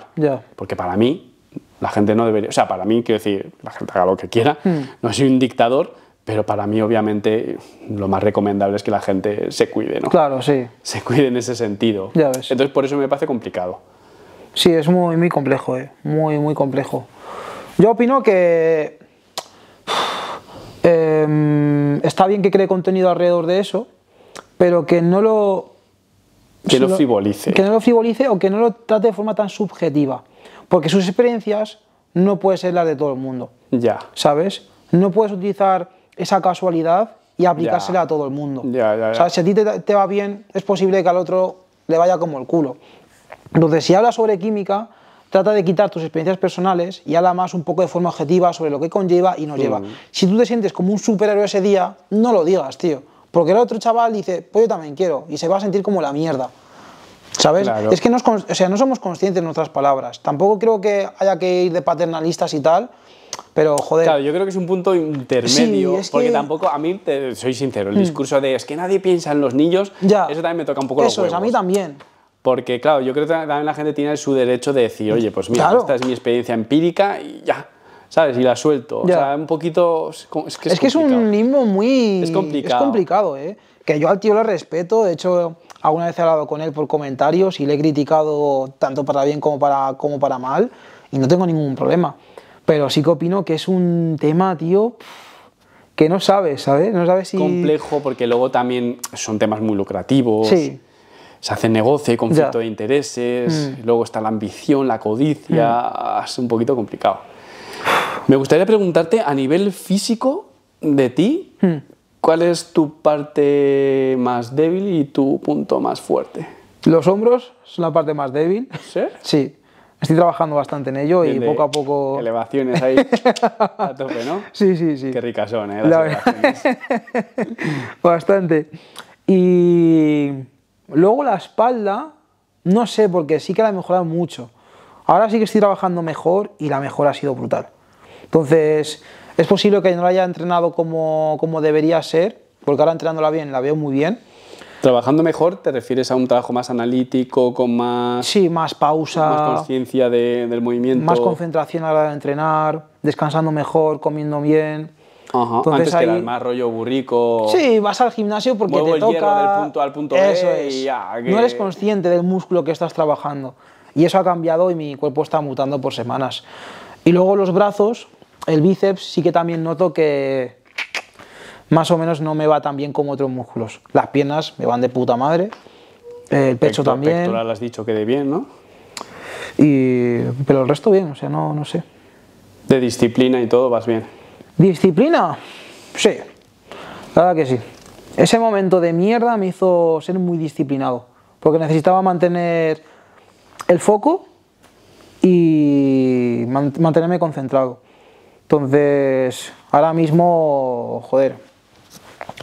porque para mí la gente no debería, o sea, para mí quiero decir, la gente haga lo que quiera, hmm. no soy un dictador, pero para mí obviamente lo más recomendable es que la gente se cuide, ¿no? Claro, sí. Se cuide en ese sentido. Ya ves. Entonces por eso me parece complicado. Sí, es muy, muy complejo, ¿eh? muy, muy complejo. Yo opino que [sighs] em, está bien que cree contenido alrededor de eso, pero que no lo... Que lo frivolice. Que no lo frivolice o que no lo trate de forma tan subjetiva. Porque sus experiencias no pueden ser las de todo el mundo. Ya. ¿Sabes? No puedes utilizar esa casualidad y aplicársela a todo el mundo. Ya, ya, o sea, si a ti te, va bien, es posible que al otro le vaya como el culo. Entonces, si hablas sobre química, trata de quitar tus experiencias personales y habla más un poco de forma objetiva sobre lo que conlleva y nos lleva. Mm. Si tú te sientes como un superhéroe ese día, no lo digas, tío. Porque el otro chaval dice, pues yo también quiero, y se va a sentir como la mierda. ¿Sabes? Es que no, o sea, no somos conscientes de nuestras palabras. Tampoco creo que haya que ir de paternalistas y tal, pero joder. Claro, yo creo que es un punto intermedio, porque tampoco, a mí, te, soy sincero, el mm. discurso de es que nadie piensa en los niños, ya. eso también me toca un poco eso los Eso es, a mí también. Porque, claro, yo creo que también la gente tiene su derecho de decir, oye, pues mira, esta es mi experiencia empírica y ya, ¿sabes? Y la suelto. Ya. O sea, un poquito. Es que es, un limbo muy. Es complicado. Es complicado, ¿eh? Que yo al tío lo respeto, de hecho, alguna vez he hablado con él por comentarios y le he criticado tanto para bien como para, como para mal y no tengo ningún problema. Pero sí que opino que es un tema, tío que no sabes, ¿sabes? No sabes si... Complejo, porque luego también son temas muy lucrativos. Sí se hace negocio, conflicto de intereses, mm. luego está la ambición, la codicia, mm. es un poquito complicado. Me gustaría preguntarte a nivel físico de ti, mm. ¿cuál es tu parte más débil y tu punto más fuerte? Los hombros son la parte más débil. ¿Sí? Sí. Estoy trabajando bastante en ello y poco a poco... Elevaciones ahí [laughs] a tope, ¿no? Sí, sí, sí. Qué ricas son, ¿eh? Las [laughs] Bastante. Y Luego la espalda, no sé, porque sí que la he mejorado mucho. Ahora sí que estoy trabajando mejor y la mejora ha sido brutal. Entonces, es posible que no la haya entrenado como, como debería ser, porque ahora entrenándola bien la veo muy bien. Trabajando mejor, ¿te refieres a un trabajo más analítico, con más... Sí, más pausa. Más conciencia del movimiento. Más concentración a la hora de entrenar, descansando mejor, comiendo bien. Antes que más rollo burrico. Sí, vas al gimnasio porque te toca. No eres consciente del músculo que estás trabajando. Y eso ha cambiado y mi cuerpo está mutando por semanas. Y luego los brazos, el bíceps, sí que también noto que más o menos no me va tan bien como otros músculos. Las piernas me van de puta madre. El pecho también. Pectoral has dicho que de bien, ¿no? pero el resto bien, o sea, no, no sé. De disciplina y todo vas bien. ¿Disciplina? Sí, la que sí. Ese momento de mierda me hizo ser muy disciplinado, porque necesitaba mantener el foco y mantenerme concentrado. Entonces, ahora mismo, joder,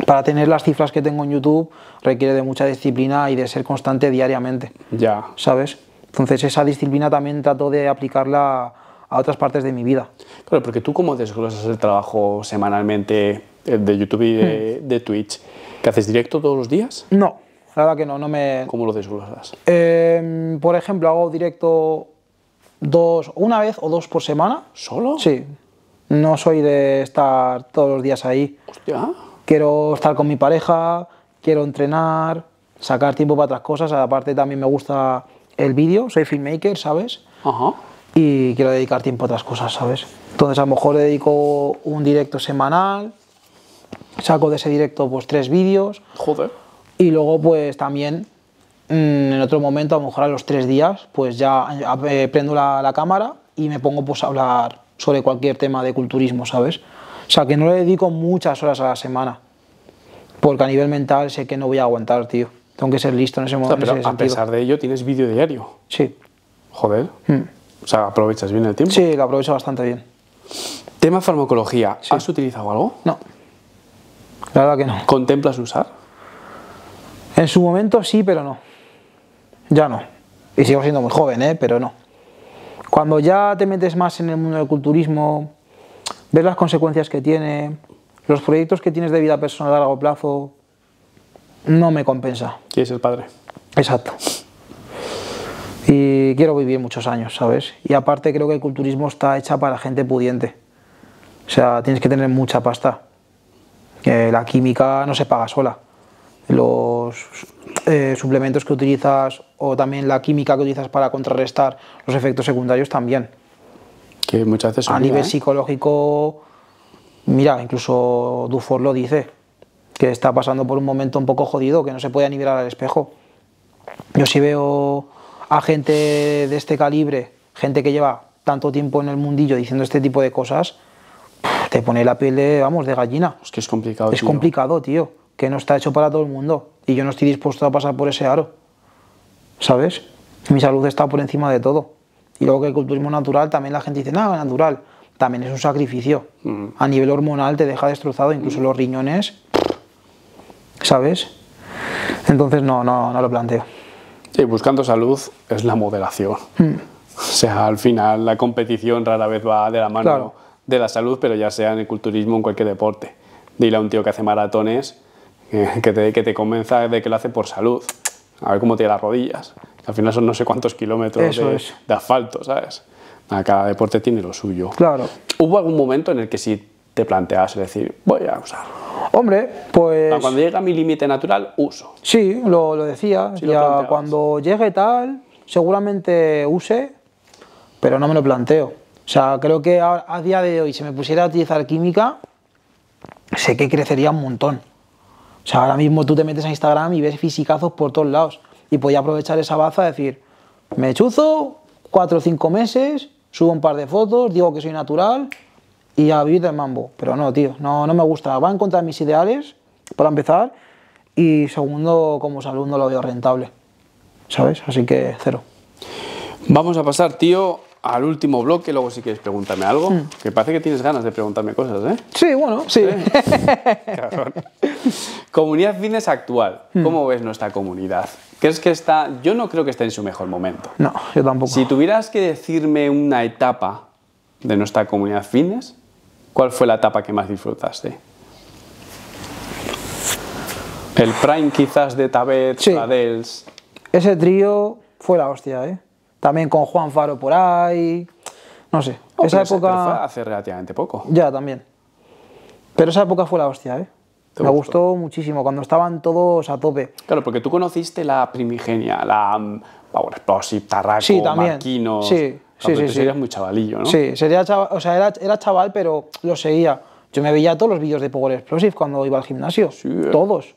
para tener las cifras que tengo en YouTube requiere de mucha disciplina y de ser constante diariamente. Ya. ¿Sabes? Entonces, esa disciplina también trato de aplicarla a otras partes de mi vida. Claro, porque tú cómo desglosas el trabajo semanalmente eh, de YouTube y de, hmm. Twitch, ¿que haces directo todos los días? No, la verdad que no, no me... ¿Cómo lo desglosas? Em, por ejemplo, hago directo dos, una vez o dos por semana. ¿Solo? Sí. No soy de estar todos los días ahí. Hostia. Quiero estar con mi pareja, quiero entrenar, sacar tiempo para otras cosas. Aparte también me gusta el vídeo, soy filmmaker, ¿sabes? Ajá y quiero dedicar tiempo a otras cosas, ¿sabes? Entonces a lo mejor dedico un directo semanal, saco de ese directo pues tres vídeos. Joder. Y luego pues también mm, en otro momento, a lo mejor a los tres días, pues ya eh, prendo la, cámara y me pongo pues a hablar sobre cualquier tema de culturismo, ¿sabes? O sea que no le dedico muchas horas a la semana. Porque a nivel mental sé que no voy a aguantar, tío. Tengo que ser listo en ese momento. a pesar de ello, tienes vídeo diario. Sí. Joder. Mm. O sea, ¿aprovechas bien el tiempo? Sí, lo aprovecho bastante bien. Tema farmacología, ¿has utilizado algo? No. La verdad que no. ¿Contemplas usar? En su momento sí, pero no. Ya no. Y sigo siendo muy joven, ¿eh? pero no. Cuando ya te metes más en el mundo del culturismo, ves las consecuencias que tiene, los proyectos que tienes de vida personal a largo plazo, no me compensa. es el padre? Exacto y quiero vivir muchos años, ¿sabes? Y aparte creo que el culturismo está hecha para gente pudiente. O sea, tienes que tener mucha pasta. Eh, la química no se paga sola. Los eh, suplementos que utilizas o también la química que utilizas para contrarrestar los efectos secundarios también. Que muchas veces... A nivel ¿eh? psicológico, mira, incluso Dufour lo dice, que está pasando por un momento un poco jodido, que no se puede nivelar al espejo. Yo sí veo a gente de este calibre, gente que lleva tanto tiempo en el mundillo diciendo este tipo de cosas, te pone la piel de, vamos, de gallina. Es que es complicado. Es complicado, tío, que no está hecho para todo el mundo. Y yo no estoy dispuesto a pasar por ese aro. ¿Sabes? Mi salud está por encima de todo. Y luego que el culturismo natural, también la gente dice, nada, natural. También es un sacrificio. Mm. A nivel hormonal te deja destrozado, incluso mm. los riñones. ¿Sabes? Entonces no, no, no lo planteo. Y buscando salud es la moderación. Hmm. O sea, al final la competición rara vez va de la mano de la salud, pero ya sea en el culturismo o en cualquier deporte. Dile a un tío que hace maratones eh, que te, que te convenza de que lo hace por salud. A ver cómo tiene las rodillas. Al final son no sé cuántos kilómetros de, asfalto, ¿sabes? cada deporte tiene lo suyo. Claro. ¿Hubo algún momento en el que sí te planteas decir, voy a usar Hombre, pues... cuando llega a mi límite natural, uso. Sí, lo, lo decía. ya cuando llegue tal, seguramente use, pero no me lo planteo. O sea, creo que a, día de hoy, si me pusiera a utilizar química, sé que crecería un montón. O sea, ahora mismo tú te metes a Instagram y ves fisicazos por todos lados. Y podía aprovechar esa baza y decir, me chuzo, cuatro o cinco meses, subo un par de fotos, digo que soy natural y a vivir mambo. Pero no, tío, no, no me gusta. Va en contra de mis ideales, para empezar, y segundo, como saludo, lo veo rentable. ¿Sabes? Así que cero. Vamos a pasar, tío, al último bloque, luego si quieres pregúntame algo, mm. que parece que tienes ganas de preguntarme cosas, ¿eh? Sí, bueno, sí. [laughs] comunidad fitness actual, mm. ¿cómo ves nuestra comunidad? ¿Crees que está, yo no creo que esté en su mejor momento? No, yo tampoco. Si tuvieras que decirme una etapa de nuestra comunidad fitness, ¿Cuál fue la etapa que más disfrutaste? El Prime quizás de Tabet, sí. Ese trío fue la hostia, ¿eh? También con Juan Faro por ahí. No sé. Oh, esa época. hace relativamente poco. Ya, también. Pero esa época fue la hostia, ¿eh? Me gustó? muchísimo, cuando estaban todos a tope. Claro, porque tú conociste la primigenia, la um, Power Explosive, Tarraco, sí, también. Sí, Sí, sí, sí. muy chavalillo, ¿no? Sí, sería chaval, o sea, era, era chaval, pero lo seguía. Yo me veía todos los vídeos de Power Explosive cuando iba al gimnasio. Sí, eh. Todos.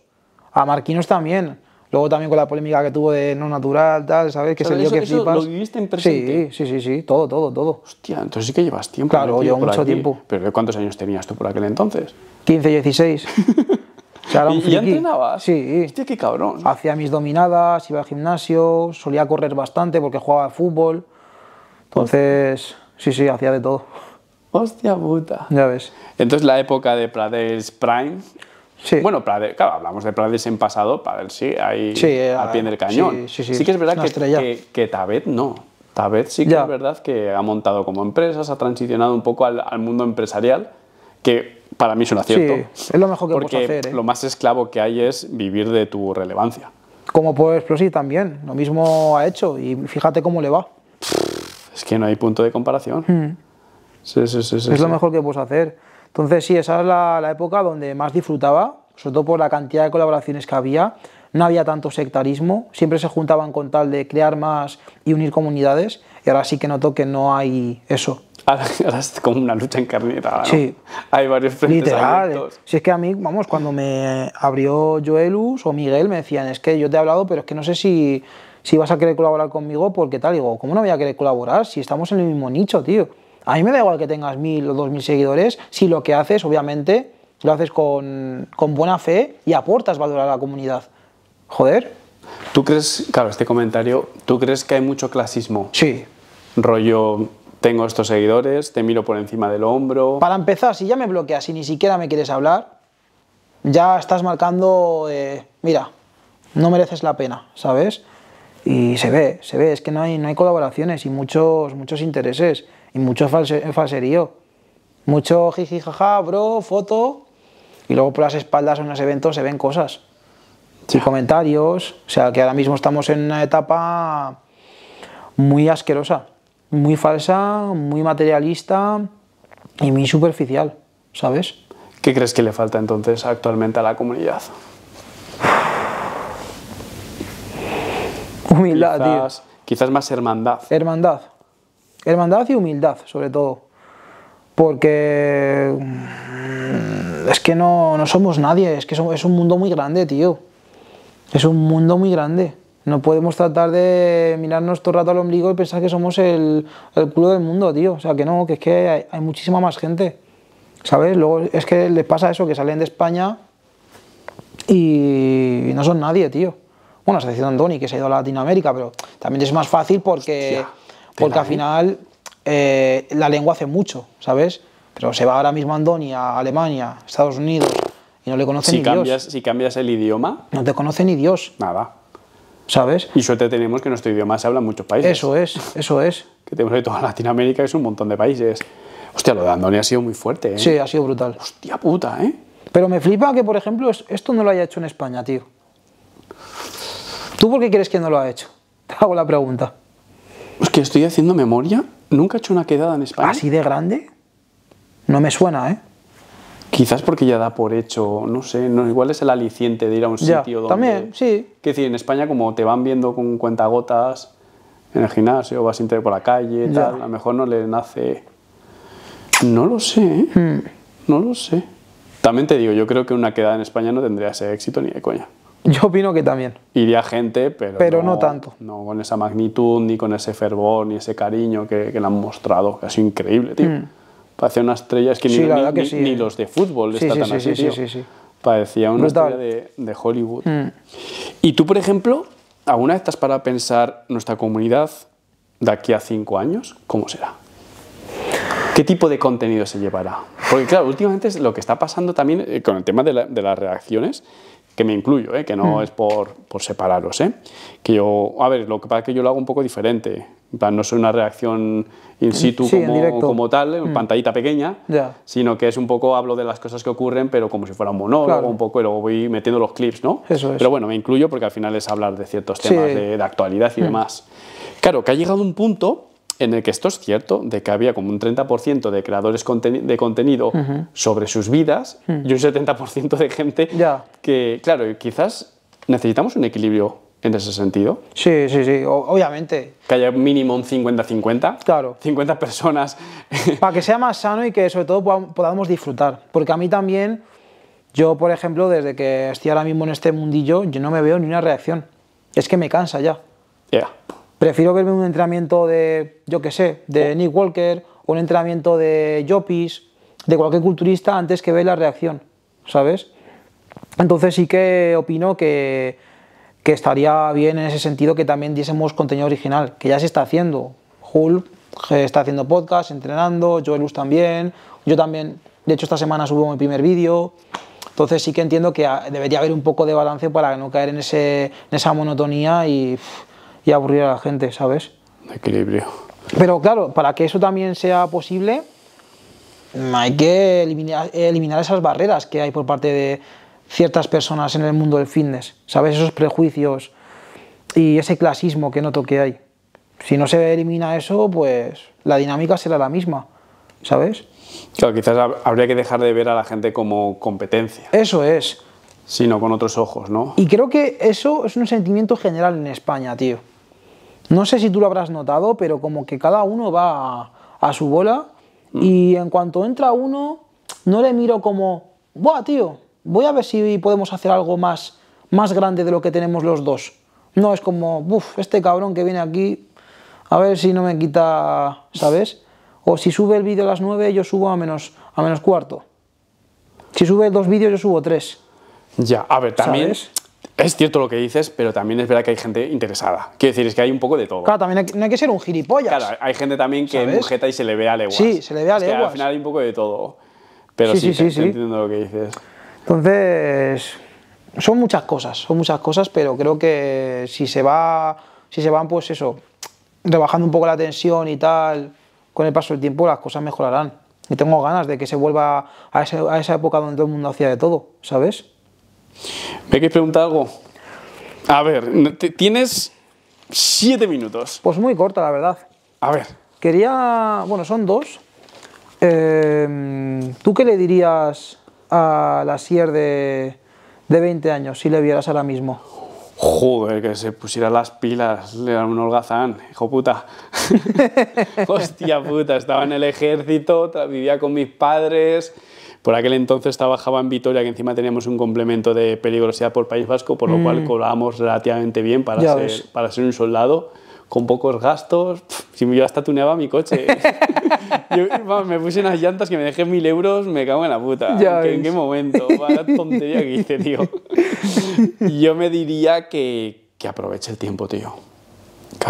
A Marquinos también. Luego también con la polémica que tuvo de no natural, tal, ¿sabes? Que se dio que flipas. ¿Lo viviste en presente? Sí, sí, sí, todo, todo, todo. Hostia, entonces sí que llevas tiempo. Claro, llevo mucho tiempo. ¿Pero cuántos años tenías tú por aquel entonces? 15, 16. [laughs] o sea, era un ¿Y ya entrenabas? Sí. Hostia, qué cabrón. Hacía mis dominadas, iba al gimnasio, solía correr bastante porque jugaba al fútbol. Entonces, sí, sí, hacía de todo. Hostia puta. Ya ves. Entonces la época de Prades Prime. Sí. Bueno, Prades, claro, hablamos de Prades en pasado, Prades, sí, ahí al pie del cañón. Sí, sí, sí Sí que es verdad que, que, Tabet no. Tabet sí que es verdad que ha montado como empresas, ha transicionado un poco al, mundo empresarial, que para mí es un acierto. Sí, es lo mejor que puedes hacer. ¿eh? Lo más esclavo que hay es vivir de tu relevancia. Como pues explosir también, lo mismo ha hecho y fíjate cómo le va es que no hay punto de comparación. Hmm. es lo mejor que puedes hacer. Entonces, sí, esa es la, época donde más disfrutaba, sobre todo por la cantidad de colaboraciones que había. No había tanto sectarismo, siempre se juntaban con tal de crear más y unir comunidades, y ahora sí que noto que no hay eso. [laughs] Ahora, es como una lucha encarnizada, Sí. Hay varios frentes Literal. ¿eh? Si es que a mí, vamos, cuando me abrió Joelus o Miguel, me decían, es que yo te he hablado, pero es que no sé si si vas a querer colaborar conmigo, porque tal, digo, ¿cómo no voy a querer colaborar si estamos en el mismo nicho, tío? A mí me da igual que tengas mil o dos mil seguidores, si lo que haces, obviamente, lo haces con, buena fe y aportas valor a la comunidad. Joder. ¿Tú crees, claro, este comentario, ¿tú crees que hay mucho clasismo? Sí. Rollo, tengo estos seguidores, te miro por encima del hombro. Para empezar, si ya me bloqueas y ni siquiera me quieres hablar, ya estás marcando, eh, mira, no mereces la pena, ¿sabes? Y se ve, se ve, es que no hay, no hay colaboraciones y muchos, muchos intereses y mucho falserío. Mucho jiji, jaja, bro, foto. Y luego por las espaldas en los eventos se ven cosas. Y comentarios. O sea, que ahora mismo estamos en una etapa muy asquerosa, muy falsa, muy materialista y muy superficial, ¿sabes? ¿Qué crees que le falta entonces actualmente a la comunidad? Humildad, quizás, tío. Quizás más hermandad. Hermandad. Hermandad y humildad, sobre todo. Porque mm, es que no, somos nadie, es que es un mundo muy grande, tío. Es un mundo muy grande. No podemos tratar de mirarnos todo el rato al ombligo y pensar que somos el, culo del mundo, tío. O sea, que no, que es que hay, hay, muchísima más gente. ¿Sabes? Luego es que les pasa eso, que salen de España y no son nadie, tío bueno, se ha decidido Andoni, que se ha ido a Latinoamérica, pero también es más fácil porque, porque al final eh, la lengua hace mucho, ¿sabes? Pero se va ahora mismo Andoni a Alemania, Estados Unidos, y no le conoce ni Dios. Si cambias el idioma... No te conoce ni Dios. Nada. ¿Sabes? Y suerte tenemos que nuestro idioma se habla en muchos países. Eso es, eso es. que tenemos ahí toda Latinoamérica, es un montón de países. Hostia, lo de Andoni ha sido muy fuerte, ¿eh? Sí, ha sido brutal. Hostia puta, ¿eh? Pero me flipa que, por ejemplo, esto no lo haya hecho en España, tío. ¿Tú por qué crees que no lo ha hecho? [laughs] Te hago la pregunta. Es que estoy haciendo memoria. Nunca he hecho una quedada en España. ¿Así de grande? No me suena, ¿eh? Quizás porque ya da por hecho, no sé, no, igual es el aliciente de ir a un sitio donde. También, sí. Que decir, en España, como te van viendo con cuentagotas en el gimnasio, vas a entrar por la calle, tal, a lo mejor no le nace. No lo sé, ¿eh? hmm. No lo sé. También te digo, yo creo que una quedada en España no tendría ese éxito ni de coña. Yo opino que también. Iría gente, pero, pero no, tanto. No con esa magnitud, ni con ese fervor, ni ese cariño que, le han mostrado. Es increíble, tío. Mm. Parecía una estrella, que, ni, ni, eh. los de fútbol sí, tan así, Parecía una estrella de, Hollywood. Mm. Y tú, por ejemplo, ¿alguna vez estás para pensar nuestra comunidad de aquí a cinco años? ¿Cómo será? ¿Qué tipo de contenido se llevará? Porque claro, últimamente es lo que está pasando también eh, con el tema de las reacciones que me incluyo, ¿eh? que no mm. es por, por separaros. ¿eh? Que yo, a ver, lo que pasa es que yo lo hago un poco diferente. no soy una reacción in situ como, tal, en mm. pantallita pequeña, sino que es un poco, hablo de las cosas que ocurren, pero como si fuera un monólogo un poco, y luego voy metiendo los clips, ¿no? Pero bueno, me incluyo porque al final es hablar de ciertos temas de, actualidad y mm. demás. Claro, que ha llegado un punto en el que esto es cierto, de que había como un 30% de creadores de contenido sobre sus vidas y un 70% de gente que, claro, quizás necesitamos un equilibrio en ese sentido. Sí, sí, sí, obviamente. Que haya mínimo un 50-50. Claro. 50 personas. [laughs] Para que sea más sano y que sobre todo podamos disfrutar. Porque a mí también, yo por ejemplo, desde que estoy ahora mismo en este mundillo, yo no me veo ni una reacción. Es que me cansa ya. Ya. Prefiero verme un entrenamiento de, yo qué sé, de oh. Nick Walker, o un entrenamiento de Jopis, de cualquier culturista antes que ver la reacción, ¿sabes? Entonces sí que opino que, estaría bien en ese sentido que también diésemos contenido original, que ya se está haciendo. Hulk eh, está haciendo podcast, entrenando, Joelus también, yo también, de hecho esta semana subo mi primer vídeo, entonces sí que entiendo que ah, debería haber un poco de balance para no caer en, esa monotonía y y aburrir a la gente, ¿sabes? Equilibrio. Pero claro, para que eso también sea posible, hay que eliminar, eliminar esas barreras que hay por parte de ciertas personas en el mundo del fitness, ¿sabes? Esos prejuicios y ese clasismo que noto que hay. Si no se elimina eso, pues la dinámica será la misma, ¿sabes? Claro, quizás habría que dejar de ver a la gente como competencia. Eso es. Sino con otros ojos, ¿no? Y creo que eso es un sentimiento general en España, tío. No sé si tú lo habrás notado, pero como que cada uno va a, su bola y mm. en cuanto entra uno, no le miro como, ¡buah, tío! Voy a ver si podemos hacer algo más, más grande de lo que tenemos los dos. No es como, ¡buf! Este cabrón que viene aquí, a ver si no me quita, ¿sabes? O si sube el vídeo a las nueve, yo subo a menos, a menos cuarto. Si sube dos vídeos, yo subo tres. Ya, a ver, también es cierto lo que dices, pero también es verdad que hay gente interesada. Quiero decir, es que hay un poco de todo. Claro, también no hay que ser un gilipollas. Claro, hay gente también que y se le ve a leguas. Sí, se le ve a leguas. que al final hay un poco de todo. Pero sí, sí, sí, entiendo lo que dices. Entonces, son muchas cosas, son muchas cosas, pero creo que si se va, si se van, pues eso, rebajando un poco la tensión y tal, con el paso del tiempo las cosas mejorarán. Y tengo ganas de que se vuelva a esa, a esa época donde todo el mundo hacía de todo, ¿sabes? Me queréis preguntar algo. A ver, tienes siete minutos. Pues muy corta, la verdad. A ver. Quería, bueno, son dos. Em, ¿Tú qué le dirías a la Sier de, 20 años si le vieras ahora mismo? Joder, que se pusiera las pilas, le dan un holgazán, hijo puta. [laughs] Hostia puta, estaba en el ejército, vivía con mis padres, por aquel entonces trabajaba en Vitoria, que encima teníamos un complemento de peligrosidad por País Vasco, por lo cual mm. colábamos relativamente bien para ser, para ser un soldado con pocos gastos. si yo hasta tuneaba mi coche. [laughs] me puse unas llantas que me dejé mil euros, me cago en la puta. ¿En, qué, momento? tontería que hice, tío. [laughs] Yo me diría que, aproveche el tiempo, tío.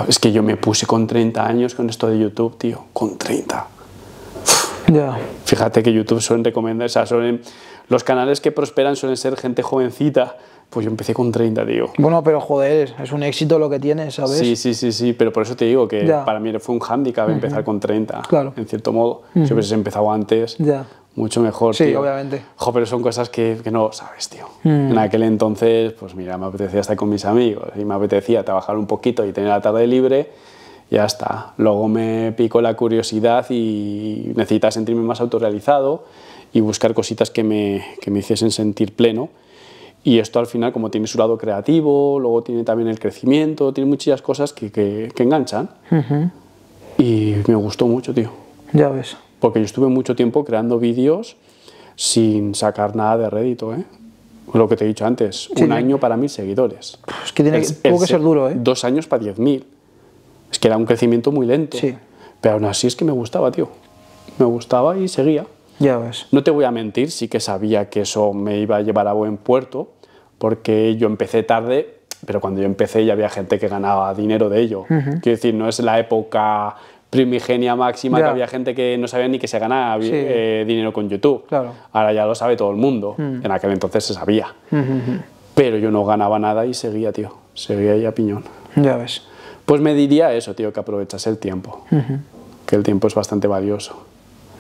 Es que yo me puse con 30 años con esto de YouTube, tío. Con 30. Fíjate que YouTube suelen recomendar, o sea, suelen, los canales que prosperan suelen ser gente jovencita. Pues yo empecé con 30, tío. Bueno, pero joder, es un éxito lo que tienes, ¿sabes? Sí, sí, sí, sí, pero por eso te digo que para mí fue un hándicap empezar con 30, en cierto modo. Si hubieses empezado antes, mucho mejor, sí, obviamente. Jo, pero son cosas que, no sabes, tío. En aquel entonces, pues mira, me apetecía estar con mis amigos y me apetecía trabajar un poquito y tener la tarde libre ya está. Luego me picó la curiosidad y necesitaba sentirme más autorrealizado y buscar cositas que me, me hiciesen sentir pleno. Y esto al final, como tiene su lado creativo, luego tiene también el crecimiento, tiene muchas cosas que, enganchan. Y me gustó mucho, tío. Ya ves. Porque yo estuve mucho tiempo creando vídeos sin sacar nada de rédito, ¿eh? Lo que te he dicho antes, un año para mil seguidores. Es que tiene, que ser duro, ¿eh? Dos años para diez mil. Es que era un crecimiento muy lento. Sí. Pero aún así es que me gustaba, tío. Me gustaba y seguía. Ya ves. No te voy a mentir, sí que sabía que eso me iba a llevar a buen puerto, porque yo empecé tarde, pero cuando yo empecé ya había gente que ganaba dinero de ello. Quiero decir, no es la época primigenia máxima que había gente que no sabía ni que se ganaba eh, dinero con YouTube. Claro. Ahora ya lo sabe todo el mundo. En aquel entonces se sabía. Pero yo no ganaba nada y seguía, tío. Seguía ahí a piñón. Ya ves. Pues me diría eso, tío, que aprovechas el tiempo. Que el tiempo es bastante valioso.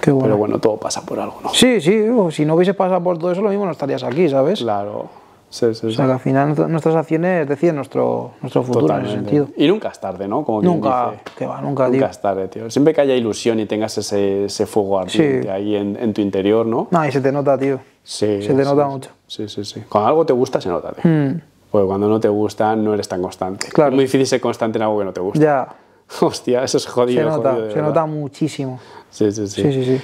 bueno. Pero bueno, todo pasa por algo, ¿no? Sí, sí, o si no hubiese pasado por todo eso, lo mismo no estarías aquí, ¿sabes? Claro. Sí, sí, O sea, que al final nuestras acciones deciden nuestro, nuestro futuro en ese sentido. Y nunca es tarde, ¿no? Como nunca, va, nunca, Nunca es tarde, tío. Siempre que haya ilusión y tengas ese, ese fuego ardiente ahí en, en, tu interior, ¿no? Ah, y se te nota, tío. Sí. Se te nota mucho. Sí, sí, sí. Cuando algo te gusta, se nota, mm. Porque cuando no te gusta no eres tan constante. Claro. Es muy difícil ser constante en algo que no te gusta. Ya. [laughs] Hostia, eso es jodido. Se nota, se nota muchísimo. Sí, sí, sí. sí,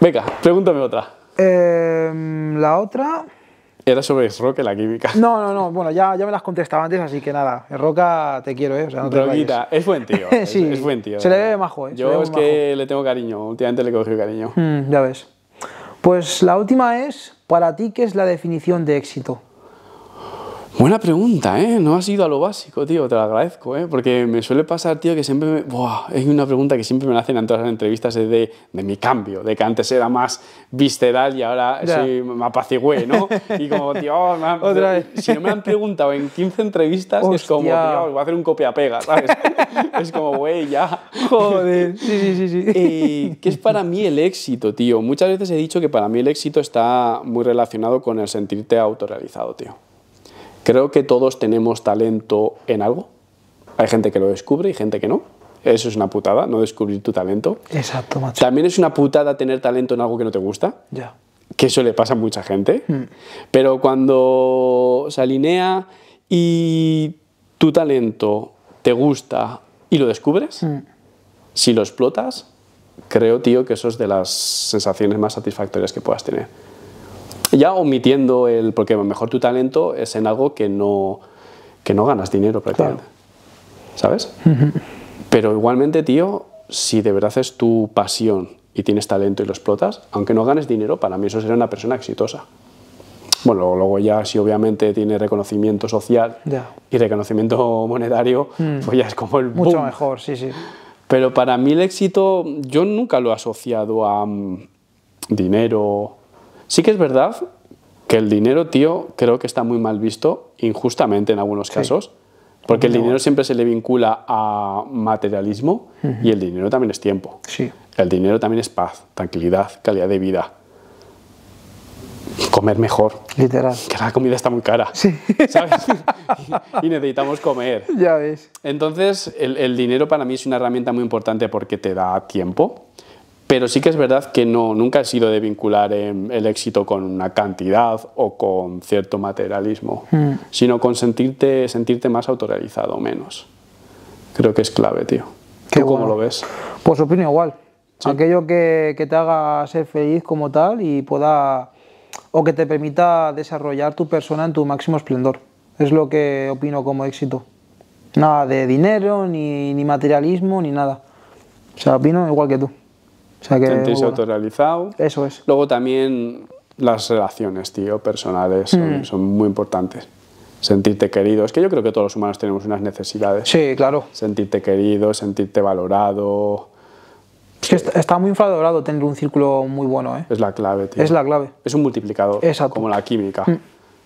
Venga, pregúntame otra. Em, la otra... Era sobre y la química. No, no, no. Bueno, ya, ya me las contestaba antes, así que nada. Roca, te quiero, ¿eh? O sea, es buen tío. [laughs] Eh, sí, es, buen tío. Se le ve majo, ¿eh? Yo es que le tengo cariño. Últimamente le he cogido cariño. Mm, ya ves. Pues la última es, para ti, ¿qué es la definición de éxito? Buena pregunta, ¿eh? No has ido a lo básico, tío, te lo agradezco, ¿eh? Porque me suele pasar, tío, que siempre me... Buah, es una pregunta que siempre me hacen en todas las entrevistas es de, de, mi cambio, de que antes era más visceral y ahora ya. soy apacigüé, ¿no? [laughs] Y como, tío, oh, Otra vez. si no me han preguntado en 15 entrevistas, es como, tío, voy a hacer un copia-pega, ¿sabes? [laughs] es como, güey, ya. Joder, sí, sí, sí. sí. [laughs] Eh, ¿Qué es para mí el éxito, tío? Muchas veces he dicho que para mí el éxito está muy relacionado con el sentirte autorrealizado, tío. Creo que todos tenemos talento en algo. Hay gente que lo descubre y gente que no. Eso es una putada, no descubrir tu talento. Exacto, macho. También es una putada tener talento en algo que no te gusta. Ya. Que eso le pasa a mucha gente. Hmm. Pero cuando se alinea y tu talento te gusta y lo descubres, hmm. si lo explotas, creo, tío, que eso es de las sensaciones más satisfactorias que puedas tener. Ya omitiendo el, porque mejor tu talento es en algo que no, no ganas dinero prácticamente. ¿Sabes? Pero igualmente, tío, si de verdad es tu pasión y tienes talento y lo explotas, aunque no ganes dinero, para mí eso será una persona exitosa. Bueno, luego ya si obviamente tiene reconocimiento social y reconocimiento [laughs] monetario, mm. pues ya es como el... Mucho mejor, sí, sí. Pero para mí el éxito, yo nunca lo he asociado a mm, dinero, Sí que es verdad que el dinero, tío, creo que está muy mal visto, injustamente en algunos casos, porque el dinero siempre se le vincula a materialismo y el dinero también es tiempo. Sí. El dinero también es paz, tranquilidad, calidad de vida. Comer mejor. Literal. Que la comida está muy cara. Sí. [laughs] ¿Sabes? y necesitamos comer. Ya ves. Entonces, el dinero para mí es una herramienta muy importante porque te da tiempo, pero sí que es verdad que no, nunca he sido de vincular eh, el éxito con una cantidad o con cierto materialismo, mm. sino con sentirte, más autorrealizado menos. Creo que es clave, tío. ¿Tú cómo lo ves? Pues opino igual. Aquello que, te haga ser feliz como tal y pueda o que te permita desarrollar tu persona en tu máximo esplendor. Es lo que opino como éxito. Nada de dinero, ni, ni materialismo, ni nada. O sea, opino igual que tú. Sentirse autorrealizado. Eso es. Luego también las relaciones, tío, personales mm. son, muy importantes. Sentirte querido. Es que yo creo que todos los humanos tenemos unas necesidades. Sí, claro. Sentirte querido, sentirte valorado. Es está, muy valorado tener un círculo muy bueno, ¿eh? Es la clave, tío. Es la clave. Es un multiplicador. Exacto. Como la química. Mm.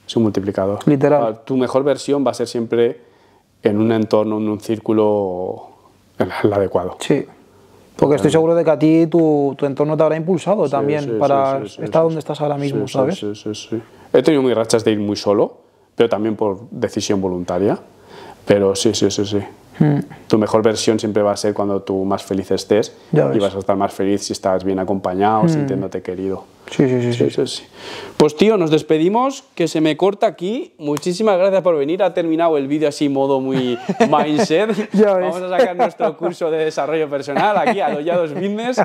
Es un multiplicador. Literal. tu mejor versión va a ser siempre en un entorno, en un círculo el adecuado. Sí. Porque estoy seguro de que a ti tu, entorno te habrá impulsado también para estar donde estás ahora mismo, ¿sabes? Sí, sí, sí. He tenido muy rachas de ir muy solo, pero también por decisión voluntaria. Pero sí, sí, sí, sí. Mm. Tu mejor versión siempre va a ser cuando tú más feliz estés y vas a estar más feliz si estás bien acompañado, mm. sintiéndote querido. Sí sí sí, sí Pues tío, nos despedimos, que se me corta aquí. Muchísimas gracias por venir. Ha terminado el vídeo así modo muy [laughs] mindset. Vamos a sacar nuestro curso de desarrollo personal aquí a Dollados Business.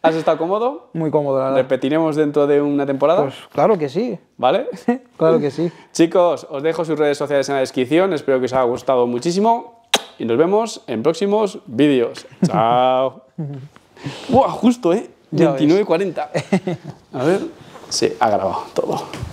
¿Has estado cómodo? Muy cómodo, ¿Repetiremos dentro de una temporada? Pues claro que sí. ¿Vale? [laughs] claro que sí. Chicos, os dejo sus redes sociales en la descripción. Espero que os haya gustado muchísimo y nos vemos en próximos vídeos. [laughs] Chao. Buah, justo, ¿eh? 29.40. [laughs] A ver, se sí, ha grabado todo.